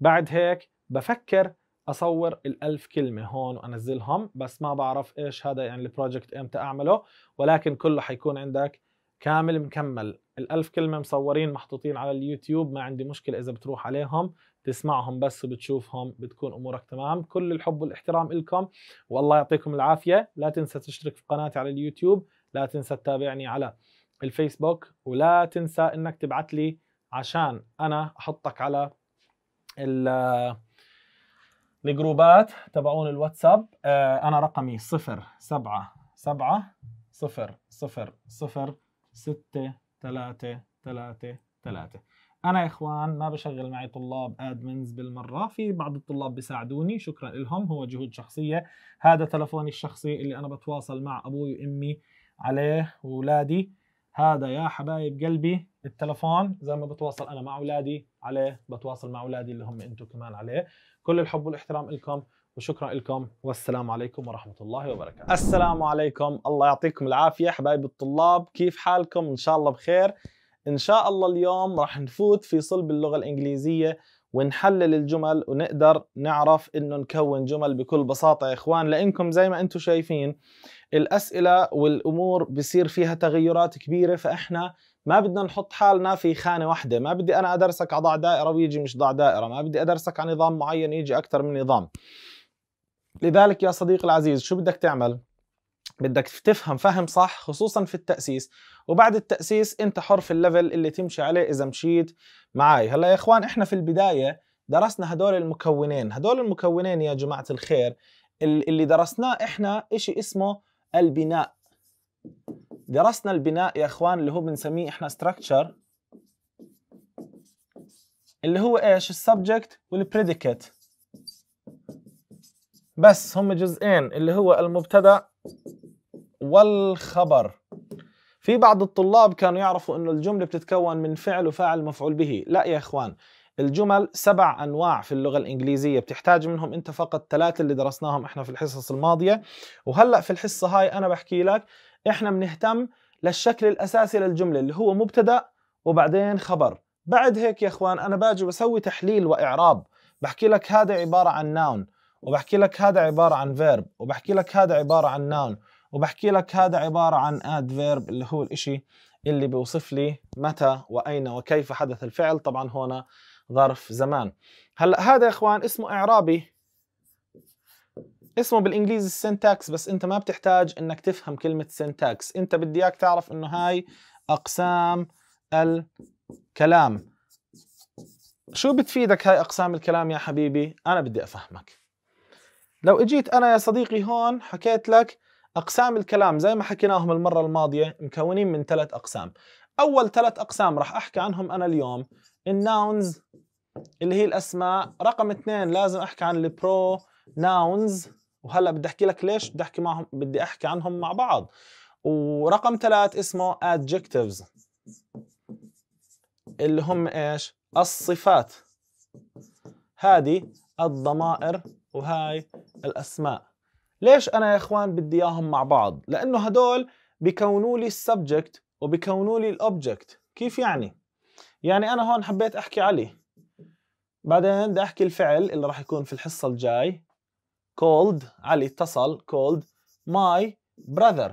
بعد هيك بفكر اصور الألف كلمه هون وانزلهم بس ما بعرف ايش هذا يعني البروجكت امتى اعمله ولكن كله حيكون عندك كامل مكمل الألف كلمه مصورين محطوطين على اليوتيوب ما عندي مشكله اذا بتروح عليهم تسمعهم بس وبتشوفهم بتكون امورك تمام كل الحب والاحترام لكم والله يعطيكم العافيه لا تنسى تشترك في قناتي على اليوتيوب لا تنسى تتابعني على الفيسبوك ولا تنسى انك تبعت لي عشان انا احطك على الجروبات تبعون الواتساب آه، انا رقمي 077 7 0 0 0 6 3 3 3 انا يا اخوان ما بشغل معي طلاب ادمنز بالمره في بعض الطلاب بيساعدوني شكرا لهم هو جهود شخصيه هذا تلفوني الشخصي اللي انا بتواصل مع ابوي وامي عليه واولادي هذا يا حبايب قلبي التلفون زي ما بتواصل انا مع اولادي عليه بتواصل مع اولادي اللي هم انتم كمان عليه كل الحب والاحترام لكم وشكرا لكم والسلام عليكم ورحمة الله وبركاته السلام عليكم الله يعطيكم العافية حبايب الطلاب كيف حالكم إن شاء الله بخير إن شاء الله اليوم راح نفوت في صلب اللغة الإنجليزية ونحلل الجمل ونقدر نعرف إنه نكون جمل بكل بساطة يا إخوان لأنكم زي ما أنتم شايفين الاسئله والامور بصير فيها تغيرات كبيره فاحنا ما بدنا نحط حالنا في خانه واحده ما بدي انا ادرسك اضع دائره ويجي مش ضع دائره ما بدي ادرسك على نظام معين يجي اكثر من نظام لذلك يا صديقي العزيز شو بدك تعمل بدك تفهم فهم صح خصوصا في التأسيس وبعد التأسيس انت حر في الليفل اللي تمشي عليه اذا مشيت معاي هلا يا اخوان احنا في البداية درسنا هدول المكونين هدول المكونين يا جماعة الخير اللي درسناه احنا شيء اسمه البناء درسنا البناء يا اخوان اللي هو بنسميه احنا structure اللي هو ايش السبجكت والبريديكت بس هم جزئين اللي هو المبتدا والخبر في بعض الطلاب كانوا يعرفوا انه الجمله بتتكون من فعل وفاعل مفعول به لا يا اخوان الجمل سبع أنواع في اللغة الإنجليزية بتحتاج منهم أنت فقط ثلاثة اللي درسناهم إحنا في الحصص الماضية وهلأ في الحصة هاي أنا بحكي لك إحنا بنهتم للشكل الأساسي للجملة اللي هو مبتدأ وبعدين خبر بعد هيك يا إخوان أنا باجي بسوي تحليل وإعراب بحكي لك هذا عبارة عن ناون وبحكي لك هذا عبارة عن فيرب وبحكي لك هذا عبارة عن ناون وبحكي لك هذا عبارة عن adverb اللي هو الإشي اللي بيوصف لي متى وأين وكيف حدث الفعل طبعا هنا ظرف زمان هلا هذا يا اخوان اسمه اعرابي اسمه بالانجليزي السنتاكس بس انت ما بتحتاج انك تفهم كلمه سنتاكس انت بدي اياك تعرف انه هاي اقسام الكلام شو بتفيدك هاي اقسام الكلام يا حبيبي انا بدي افهمك لو اجيت انا يا صديقي هون حكيت لك اقسام الكلام زي ما حكيناهم المره الماضيه مكونين من ثلاث اقسام اول ثلاث اقسام راح احكي عنهم انا اليوم الناونز اللي هي الاسماء رقم اثنين لازم احكي عن البرو ناونز وهلا بدي احكي لك ليش بدي احكي معهم بدي احكي عنهم مع بعض ورقم ثلاث اسمه adjectives اللي هم ايش الصفات هذه الضمائر وهاي الاسماء ليش انا يا اخوان بدي اياهم مع بعض لانه هدول بيكونوا لي السبجكت وبيكونوا لي الاوبجكت كيف يعني يعني أنا هون حبيت أحكي عليه بعدين بدي أحكي الفعل اللي راح يكون في الحصة الجاي called علي اتصل called my brother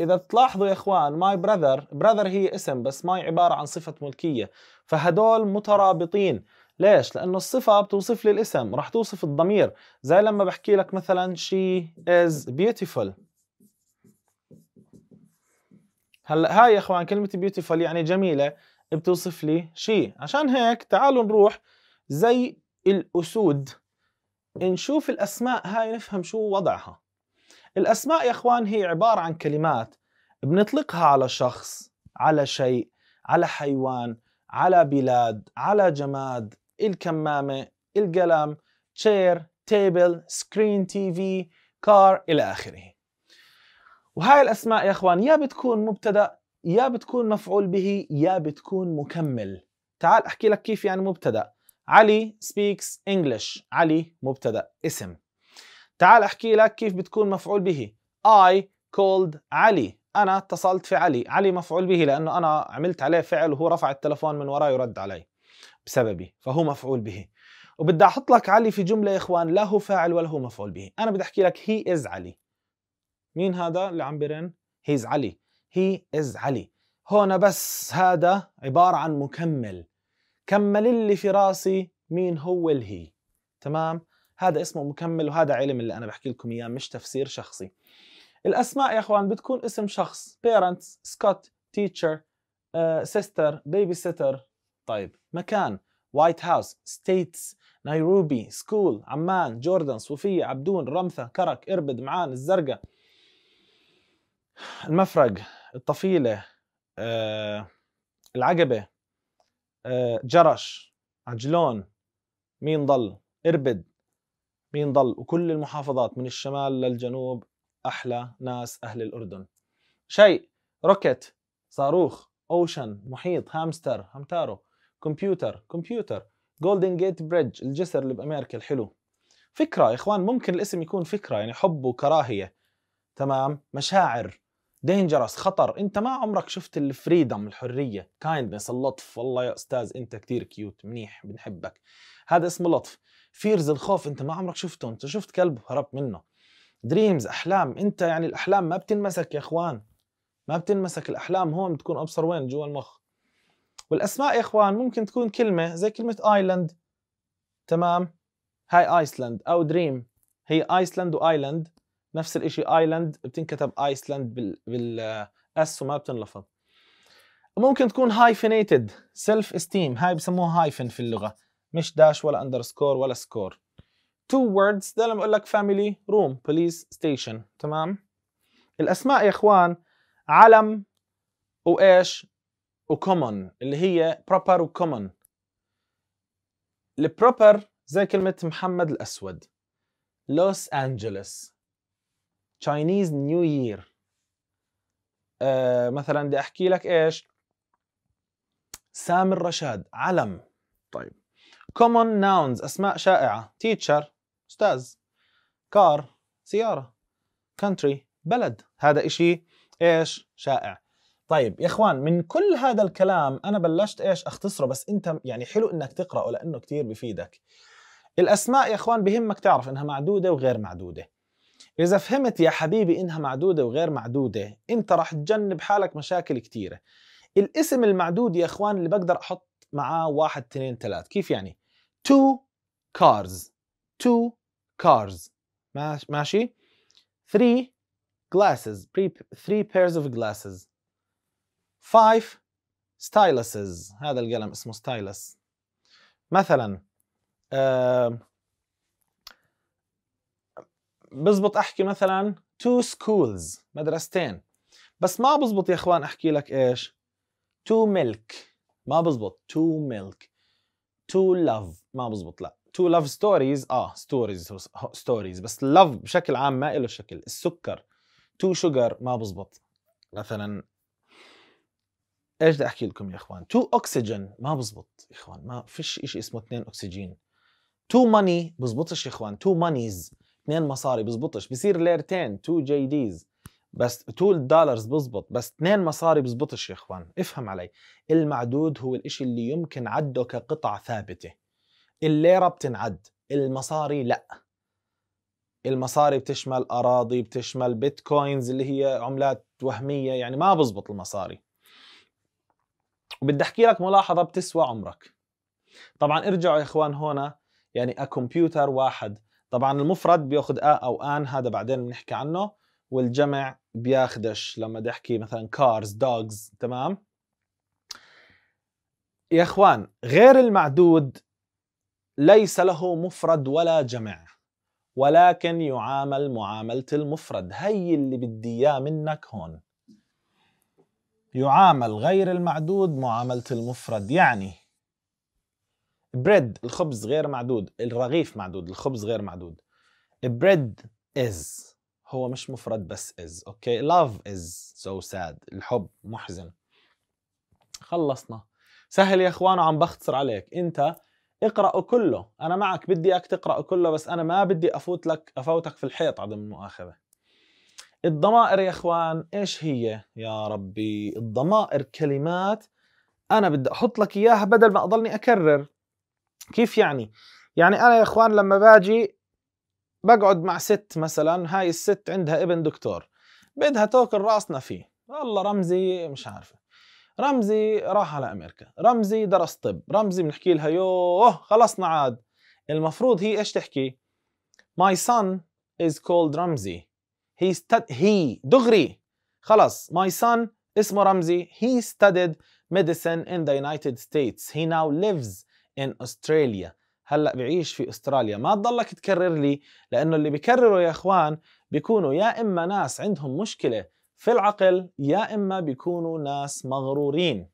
إذا تلاحظوا يا إخوان my brother brother هي اسم بس my عبارة عن صفة ملكية فهدول مترابطين ليش؟ لأنه الصفة بتوصف لي الاسم راح توصف الضمير زي لما بحكي لك مثلا she is beautiful هلا هاي يا اخوان كلمة beautiful يعني جميلة بتوصف لي شيء عشان هيك تعالوا نروح زي الأسود نشوف الأسماء هاي نفهم شو وضعها الأسماء يا أخوان هي عبارة عن كلمات بنطلقها على شخص على شيء على حيوان على بلاد على جماد الكمامة القلم تشير تيبل سكرين تي في كار إلى آخره وهاي الأسماء يا أخوان يا بتكون مبتدأ يا بتكون مفعول به يا بتكون مكمل تعال احكي لك كيف يعني مبتدا علي سبيكس انجلش علي مبتدا اسم تعال احكي لك كيف بتكون مفعول به I called علي انا اتصلت في علي علي مفعول به لانه انا عملت عليه فعل وهو رفع التلفون من وراي ورد علي بسببي فهو مفعول به وبدي احط لك علي في جمله يا اخوان لا هو فاعل ولا هو مفعول به انا بدي احكي لك هي از علي مين هذا اللي عم برن هيز علي هي از علي هون بس هذا عبارة عن مكمل كمل اللي في راسي مين هو الهي تمام هذا اسمه مكمل وهذا علم اللي أنا بحكي لكم إياه مش تفسير شخصي الأسماء يا أخوان بتكون اسم شخص parents, سكوت teacher, uh, بيبي سيتر طيب مكان وايت هاوس ستيتس نيروبي سكول عمان جوردن صوفية عبدون رمثة كرك إربد معان الزرقاء المفرق الطفيله آه، العقبه آه، جرش عجلون مين ضل اربد مين ضل وكل المحافظات من الشمال للجنوب احلى ناس اهل الاردن شيء روكت صاروخ اوشن محيط هامستر همتارو كمبيوتر كمبيوتر جولدن جيت بريدج الجسر اللي بامريكا الحلو فكره يا اخوان ممكن الاسم يكون فكره يعني حب وكراهيه تمام مشاعر دينجرس خطر انت ما عمرك شفت الفريدم الحريه كايندنس اللطف والله يا استاذ انت كثير كيوت منيح بنحبك هذا اسمه لطف فيرز الخوف انت ما عمرك شفته انت شفت كلب هربت منه دريمز احلام انت يعني الاحلام ما بتنمسك يا اخوان ما بتنمسك الاحلام هون بتكون ابصر وين جوا المخ والاسماء يا اخوان ممكن تكون كلمه زي كلمه ايلاند تمام هاي ايسلاند او دريم هي ايسلاند وايلاند نفس الشيء ايلاند بتنكتب ايسلاند بال بالاس آه، وما بتنلفظ ممكن تكون هايفنيتد سيلف استيم هاي بسموها هايفن في اللغه مش داش ولا اندرسكور ولا سكور تو ووردز ده لما اقول لك فاميلي روم بوليس ستيشن تمام الاسماء يا اخوان علم وايش وكومون اللي هي بروبر وكومون البروبر زي كلمة محمد الأسود لوس أنجلوس تشاينيز نيو يير مثلا بدي احكي لك ايش سامر رشاد علم طيب common nouns اسماء شائعه تيتشر استاذ كار سياره كونتري بلد هذا إشي ايش شائع طيب يا اخوان من كل هذا الكلام انا بلشت ايش اختصره بس انت يعني حلو انك تقراه لانه كثير بفيدك الاسماء يا اخوان بهمك تعرف انها معدوده وغير معدوده إذا فهمت يا حبيبي إنها معدودة وغير معدودة أنت راح تجنب حالك مشاكل كتيرة الاسم المعدود يا إخوان اللي بقدر أحط معاه واحد اثنين ثلاث كيف يعني؟ two cars two cars ماشي؟ three glasses three pairs of glasses five styluses هذا القلم اسمه stylus مثلا uh, بزبط احكي مثلا two schools مدرستين بس ما بزبط يا اخوان احكي لك ايش two milk ما بزبط two milk two love ما بزبط لا two love stories اه stories stories بس love بشكل عام ما له شكل السكر two sugar ما بزبط مثلا ايش بدي احكي لكم يا اخوان تو اوكسجين ما بزبط يا اخوان ما فيش شيء اسمه اثنين اكسجين تو ماني بزبطش يا اخوان تو مانيز اثنين مصاري بزبطش بصير ليرتين تو جي ديز بس تو دولارز بزبط بس اثنين مصاري بزبطش يا اخوان افهم علي المعدود هو الاشي اللي يمكن عده كقطع ثابتة الليرة بتنعد المصاري لا المصاري بتشمل أراضي بتشمل بيتكوينز اللي هي عملات وهمية يعني ما بزبط المصاري وبدي أحكي لك ملاحظة بتسوى عمرك طبعا ارجعوا يا إخوان هنا يعني كمبيوتر واحد طبعا المفرد بياخذ ا او ان هذا بعدين بنحكي عنه والجمع بياخدش لما بدي احكي مثلا كارز دوجز تمام يا اخوان غير المعدود ليس له مفرد ولا جمع ولكن يعامل معاملة المفرد هي اللي بدي إياه منك هون يعامل غير المعدود معاملة المفرد يعني بريد الخبز غير معدود الرغيف معدود الخبز غير معدود بريد از هو مش مفرد بس از اوكي لاف از سو ساد الحب محزن خلصنا سهل يا اخوان وعم بختصر عليك انت اقرأه كله انا معك بدي اياك تقرأه كله بس انا ما بدي افوت لك افوتك في الحيط عدم المؤاخذة الضمائر يا اخوان ايش هي يا ربي الضمائر كلمات انا بدي احط لك اياها بدل ما اضلني اكرر كيف يعني؟ يعني أنا يا إخوان لما باجي بقعد مع ست مثلا هاي الست عندها ابن دكتور بدها توكل راسنا فيه والله رمزي مش عارفه رمزي راح على امريكا رمزي درس طب رمزي بنحكي لها يوه خلصنا عاد المفروض هي ايش تحكي ماي son از كولد رمزي هي stud دغري خلص ماي son اسمه رمزي هي studied medicine in the United States he now lives in Australia هلا بعيش في استراليا ما تضلك تكرر لي لانه اللي بكرروا يا اخوان بيكونوا يا اما ناس عندهم مشكله في العقل يا اما بيكونوا ناس مغرورين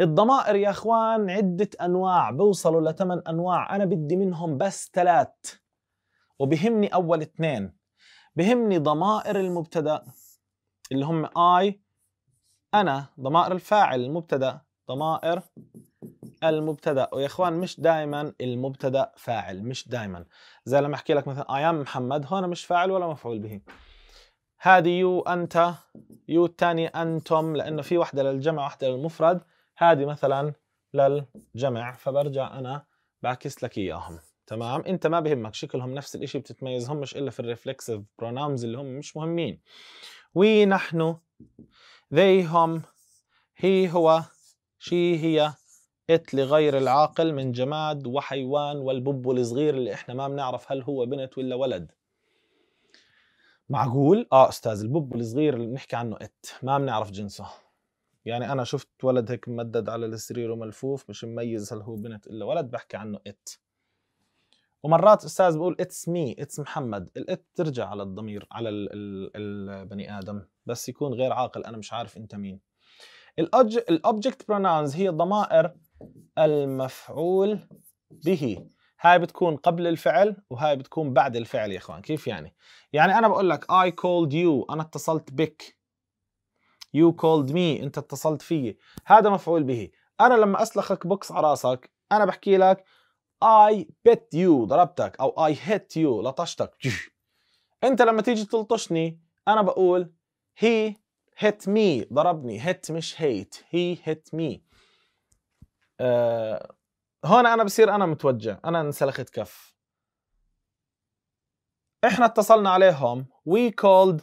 الضمائر يا اخوان عده انواع بوصلوا لثمان انواع انا بدي منهم بس ثلاث وبهمني اول اثنين بهمني ضمائر المبتدا اللي هم اي انا ضمائر الفاعل المبتدا ضمائر المبتدا ويا اخوان مش دائما المبتدا فاعل مش دائما زي لما احكي لك مثلا ام محمد هون مش فاعل ولا مفعول به هذه يو انت يو الثاني انتم لانه في وحده للجمع واحده للمفرد هذه مثلا للجمع فبرجع انا بعكس لك اياهم تمام انت ما بهمك شكلهم نفس الشيء بتتميزهمش الا في الريفلكسيف برونامز اللي هم مش مهمين وي نحن they هم هي هو she هي إت لغير العاقل من جماد وحيوان والبب الصغير اللي إحنا ما بنعرف هل هو بنت ولا ولد معقول؟ آه أستاذ البب الصغير اللي بنحكي عنه إت ما بنعرف جنسه يعني أنا شفت ولد هيك ممدد على السرير وملفوف مش مميز هل هو بنت إلا ولد بحكي عنه إت ومرات استاذ بقول اتس مي اتس محمد الات بترجع على الضمير على ال ال البني ادم بس يكون غير عاقل انا مش عارف انت مين الاوبجكت بروناونز هي ضمائر المفعول به هاي بتكون قبل الفعل وهاي بتكون بعد الفعل يا اخوان كيف يعني يعني انا بقول لك I called you انا اتصلت بك you called me انت اتصلت فيي هذا مفعول به انا لما اسلخك بوكس على راسك انا بحكي لك I bit you ضربتك او I hit you لطشتك انت لما تيجي تلطشني انا بقول he hit me ضربني hit مش hate he hit me أه هون انا بصير انا متوجع انا انسلخت كف احنا اتصلنا عليهم we called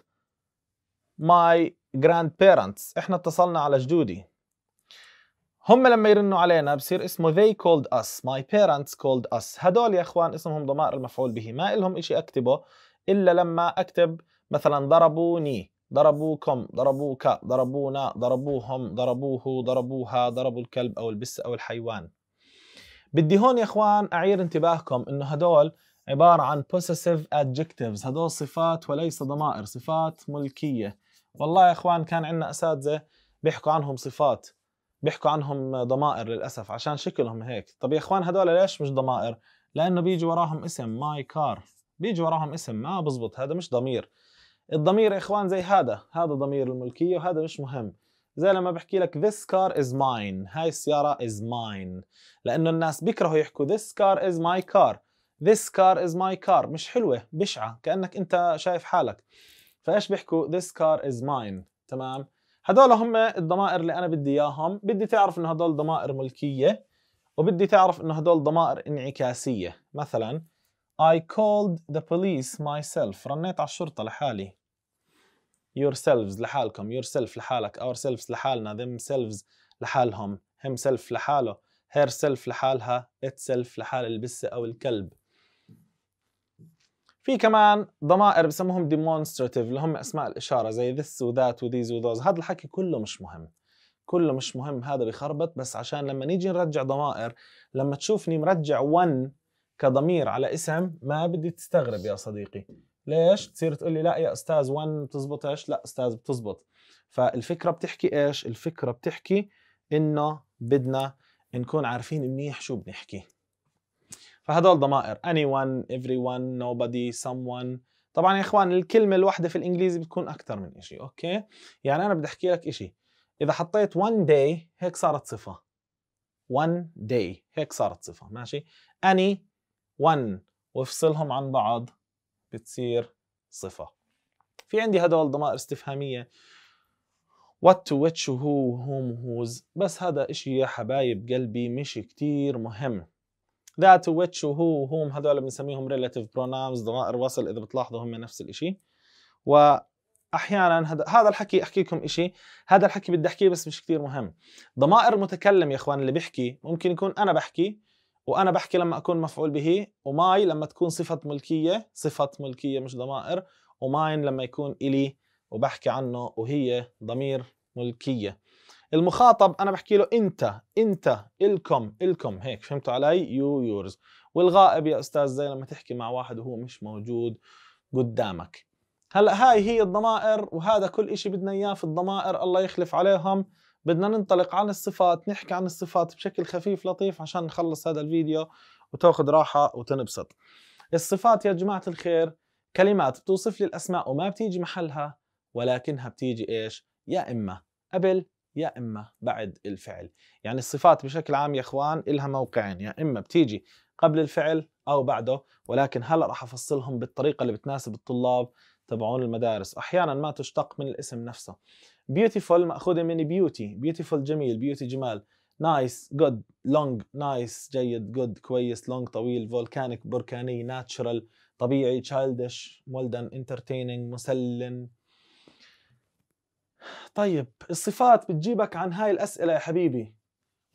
my grandparents احنا اتصلنا على جدودي هم لما يرنوا علينا بصير اسمه they called us my parents called us هدول يا اخوان اسمهم ضمائر المفعول به ما لهم إشي اكتبه الا لما اكتب مثلا ضربوني ضربوكم ضربوك ضربونا ضربوهم ضربوه ضربوها ضربوا الكلب أو البس أو الحيوان بدي هون يا إخوان أعير انتباهكم إنه هدول عبارة عن possessive adjectives هدول صفات وليس ضمائر صفات ملكية والله يا إخوان كان عندنا أساتذة بيحكوا عنهم صفات بيحكوا عنهم ضمائر للأسف عشان شكلهم هيك طب يا إخوان هدول ليش مش ضمائر لأنه بيجي وراهم اسم ماي كار بيجي وراهم اسم ما بزبط هذا مش ضمير الضمير يا اخوان زي هذا هذا ضمير الملكيه وهذا مش مهم زي لما بحكي لك this car is mine هاي السيارة is mine لأنه الناس بيكرهوا يحكوا this car is my car this car is my car مش حلوة بشعة كأنك أنت شايف حالك فإيش بيحكوا this car is mine تمام هدول هم الضمائر اللي أنا بدي إياهم بدي تعرف إنه هدول ضمائر ملكية وبدي تعرف إنه هدول ضمائر انعكاسية مثلا I called the police myself رنيت على الشرطة لحالي يور سيلفز لحالكم يور سيلف لحالك اور سيلفز لحالنا ذم سيلفز لحالهم هم سيلف لحاله هير سيلف لحالها ات سيلف لحال البسة او الكلب في كمان ضمائر بسموهم ديمونستراتيف اللي هم اسماء الاشاره زي ذس وذات وذيز وذوز هذا الحكي كله مش مهم كله مش مهم هذا بخربط بس عشان لما نيجي نرجع ضمائر لما تشوفني مرجع 1 كضمير على اسم ما بدي تستغرب يا صديقي ليش تصير تقول لي لا يا استاذ وين بتزبطش لا استاذ بتزبط فالفكره بتحكي ايش الفكره بتحكي انه بدنا نكون عارفين منيح شو بنحكي فهدول ضمائر anyone everyone nobody someone طبعا يا اخوان الكلمه الواحده في الانجليزي بتكون اكثر من شيء اوكي يعني انا بدي احكي لك شيء اذا حطيت one day هيك صارت صفه one day هيك صارت صفه ماشي any one وافصلهم عن بعض بتصير صفة في عندي هدول ضمائر استفهامية what to which who whom whose بس هذا اشي يا حبايب قلبي مش كتير مهم that to which who whom هدول بنسميهم relative pronouns ضمائر وصل اذا بتلاحظوا هم نفس الاشي واحيانا هذا هذا الحكي احكي لكم شيء هذا الحكي بدي احكيه بس مش كثير مهم ضمائر متكلم يا اخوان اللي بيحكي ممكن يكون انا بحكي وانا بحكي لما اكون مفعول به وماي لما تكون صفه ملكيه صفه ملكيه مش ضمائر وماين لما يكون الي وبحكي عنه وهي ضمير ملكيه المخاطب انا بحكي له انت انت الكم الكم هيك فهمتوا علي يو يورز والغائب يا استاذ زي لما تحكي مع واحد وهو مش موجود قدامك هلا هاي هي الضمائر وهذا كل إشي بدنا اياه في الضمائر الله يخلف عليهم بدنا ننطلق عن الصفات نحكي عن الصفات بشكل خفيف لطيف عشان نخلص هذا الفيديو وتاخذ راحة وتنبسط الصفات يا جماعة الخير كلمات بتوصف لي الأسماء وما بتيجي محلها ولكنها بتيجي إيش يا إما قبل يا إما بعد الفعل يعني الصفات بشكل عام يا إخوان إلها موقعين يا إما بتيجي قبل الفعل أو بعده ولكن هلأ راح أفصلهم بالطريقة اللي بتناسب الطلاب تبعون المدارس احيانا ما تشتق من الاسم نفسه بيوتيفول ماخوذه من بيوتي بيوتيفول جميل بيوتي جمال نايس جود لونج نايس جيد جود كويس لونج طويل فولكانيك بركاني ناتشرال طبيعي تشايلدش مولدن انترتيننج مسلن طيب الصفات بتجيبك عن هاي الأسئلة يا حبيبي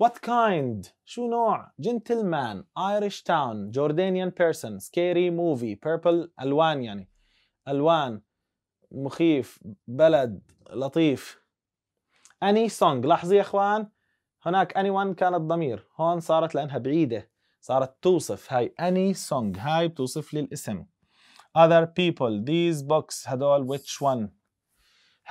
What kind شو نوع Gentleman Irish town Jordanian person Scary movie Purple ألوان يعني الوان مخيف بلد لطيف اني سونج لاحظي يا اخوان هناك اني وان كانت ضمير هون صارت لانها بعيده صارت توصف هاي اني سونج هاي بتوصف لي الاسم other people these books هدول which one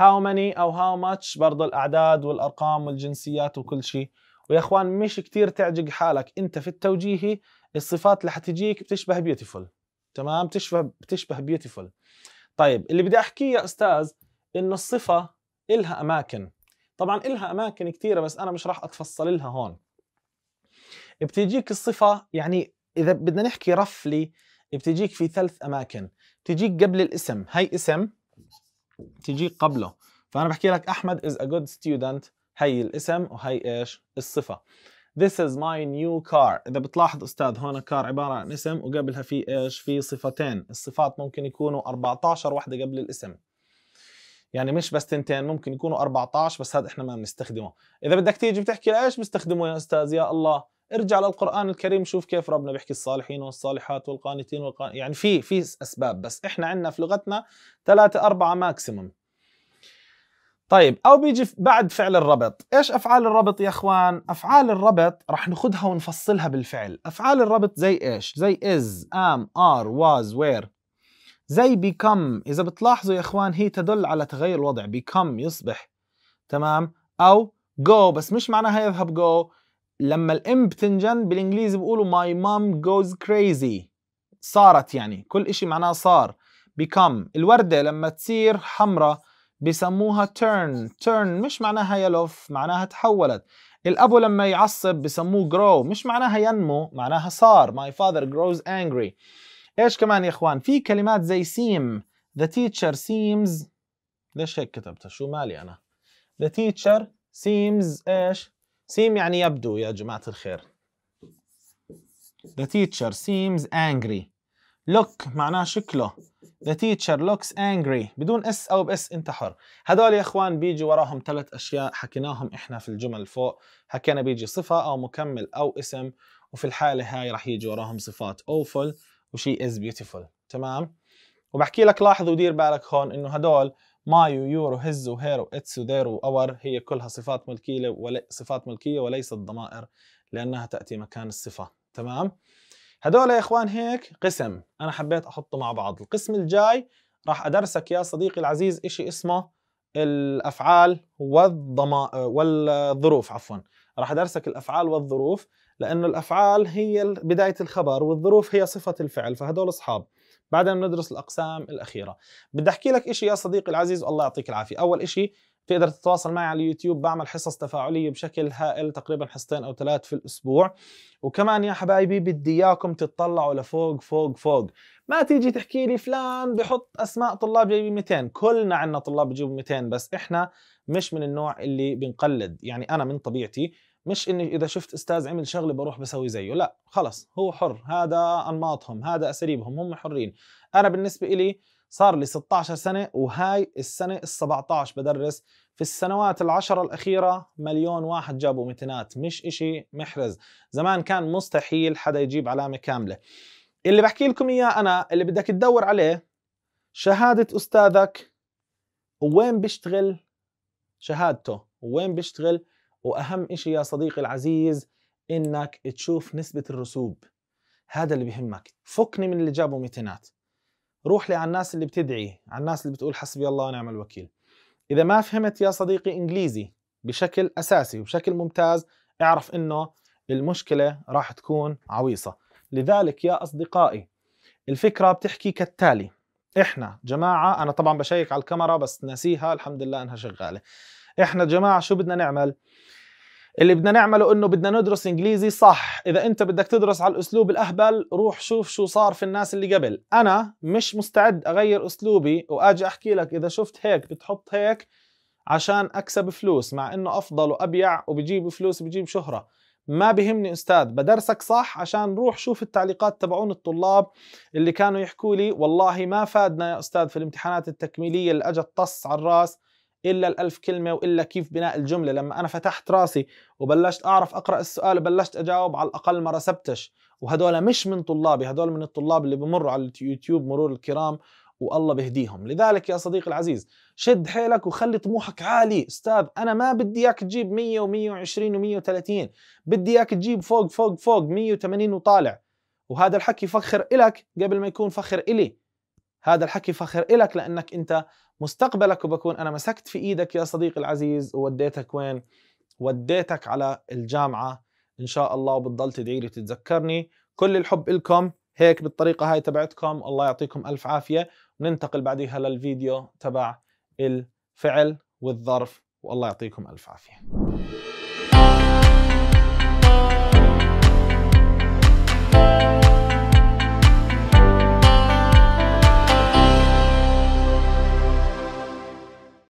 how many او how much برضه الاعداد والارقام والجنسيات وكل شيء ويا اخوان مش كثير تعجق حالك انت في التوجيهي الصفات اللي حتجيك بتشبه بيوتيفول تمام بتشبه بتشبه بيوتيفول طيب اللي بدي احكيه يا استاذ انه الصفه إلها اماكن طبعا إلها اماكن كثيره بس انا مش راح اتفصل لها هون بتجيك الصفه يعني اذا بدنا نحكي رفلي بتجيك في ثلاث اماكن بتجيك قبل الاسم هي اسم بتجيك قبله فانا بحكي لك احمد از ا جود ستودنت هي الاسم وهي ايش الصفه This is my new car إذا بتلاحظ أستاذ هون كار عبارة عن اسم وقبلها في إيش في صفتين الصفات ممكن يكونوا 14 وحدة قبل الاسم يعني مش بس تنتين ممكن يكونوا 14 بس هذا احنا ما بنستخدمه إذا بدك تيجي بتحكي لإيش بستخدمه يا أستاذ يا الله ارجع للقرآن الكريم شوف كيف ربنا بيحكي الصالحين والصالحات والقانتين والقان... يعني في في أسباب بس احنا عندنا في لغتنا ثلاثة أربعة ماكسيموم طيب او بيجي بعد فعل الربط ايش افعال الربط يا اخوان افعال الربط رح ناخذها ونفصلها بالفعل افعال الربط زي ايش زي is am are was were زي become اذا بتلاحظوا يا اخوان هي تدل على تغير الوضع become يصبح تمام او go بس مش معناها يذهب go لما الام بتنجن بالانجليزي بيقولوا my mom goes crazy صارت يعني كل شيء معناه صار become الوردة لما تصير حمراء بسموها turn turn مش معناها يلف معناها تحولت الأبو لما يعصب بسموه grow مش معناها ينمو معناها صار my father grows angry إيش كمان يا إخوان في كلمات زي seem the teacher seems ليش هيك كتبتها شو مالي أنا the teacher seems إيش seem يعني يبدو يا جماعة الخير the teacher seems angry look معناه شكله The teacher looks angry بدون اس او باس انت حر هدول يا اخوان بيجي وراهم ثلاث اشياء حكيناهم احنا في الجمل فوق حكينا بيجي صفه او مكمل او اسم وفي الحاله هاي رح يجي وراهم صفات اوفل وشي از بيوتيفول تمام وبحكي لك لاحظ ودير بالك هون انه هدول ماي ويور وهز هيرو واتس ديرو اور هي كلها صفات ملكيه صفات ملكيه وليست ضمائر لانها تاتي مكان الصفه تمام هذول يا اخوان هيك قسم انا حبيت احطه مع بعض القسم الجاي راح ادرسك يا صديقي العزيز شيء اسمه الافعال والضما والظروف عفوا راح ادرسك الافعال والظروف لانه الافعال هي بدايه الخبر والظروف هي صفه الفعل فهدول اصحاب بعدين ندرس الاقسام الاخيره بدي احكي لك شيء يا صديقي العزيز والله يعطيك العافيه اول شيء تقدر تتواصل معي على اليوتيوب بعمل حصص تفاعليه بشكل هائل تقريبا حصتين او ثلاث في الاسبوع وكمان يا حبايبي بدي اياكم تتطلعوا لفوق فوق فوق ما تيجي تحكي لي فلان بحط اسماء طلاب جايبين 200 كلنا عندنا طلاب بجيبوا 200 بس احنا مش من النوع اللي بنقلد يعني انا من طبيعتي مش اني اذا شفت استاذ عمل شغله بروح بسوي زيه لا خلص هو حر هذا انماطهم هذا اساليبهم هم حرين انا بالنسبه إلي صار لي 16 سنة وهاي السنة ال 17 بدرس في السنوات العشرة الأخيرة مليون واحد جابوا متنات مش إشي محرز زمان كان مستحيل حدا يجيب علامة كاملة اللي بحكي لكم إياه أنا اللي بدك تدور عليه شهادة أستاذك وين بيشتغل شهادته وين بيشتغل وأهم إشي يا صديقي العزيز إنك تشوف نسبة الرسوب هذا اللي بهمك فكني من اللي جابوا متنات روح لي على الناس اللي بتدعي على الناس اللي بتقول حسبي الله ونعم الوكيل إذا ما فهمت يا صديقي إنجليزي بشكل أساسي وبشكل ممتاز اعرف أنه المشكلة راح تكون عويصة لذلك يا أصدقائي الفكرة بتحكي كالتالي إحنا جماعة أنا طبعا بشيك على الكاميرا بس نسيها الحمد لله أنها شغالة إحنا جماعة شو بدنا نعمل اللي بدنا نعمله انه بدنا ندرس انجليزي صح اذا انت بدك تدرس على الاسلوب الاهبل روح شوف شو صار في الناس اللي قبل انا مش مستعد اغير اسلوبي واجي احكي لك اذا شفت هيك بتحط هيك عشان اكسب فلوس مع انه افضل وابيع وبجيب فلوس وبجيب شهره ما بهمني استاذ بدرسك صح عشان روح شوف التعليقات تبعون الطلاب اللي كانوا يحكوا لي والله ما فادنا يا استاذ في الامتحانات التكميليه اللي اجت طص على الراس الا الالف كلمه والا كيف بناء الجمله لما انا فتحت راسي وبلشت اعرف اقرا السؤال وبلشت اجاوب على الاقل ما رسبتش وهدول مش من طلابي هدول من الطلاب اللي بمروا على اليوتيوب مرور الكرام والله بهديهم لذلك يا صديقي العزيز شد حيلك وخلي طموحك عالي استاذ انا ما بدي اياك تجيب 100 و120 و130 بدي اياك تجيب فوق فوق فوق 180 وطالع وهذا الحكي فخر إلك قبل ما يكون فخر إلي هذا الحكي فخر إلك لأنك أنت مستقبلك وبكون أنا مسكت في إيدك يا صديقي العزيز ووديتك وين وديتك على الجامعة إن شاء الله وبتضل تدعي لي وتتذكرني كل الحب إلكم هيك بالطريقة هاي تبعتكم الله يعطيكم ألف عافية وننتقل بعدها للفيديو تبع الفعل والظرف والله يعطيكم ألف عافية thank you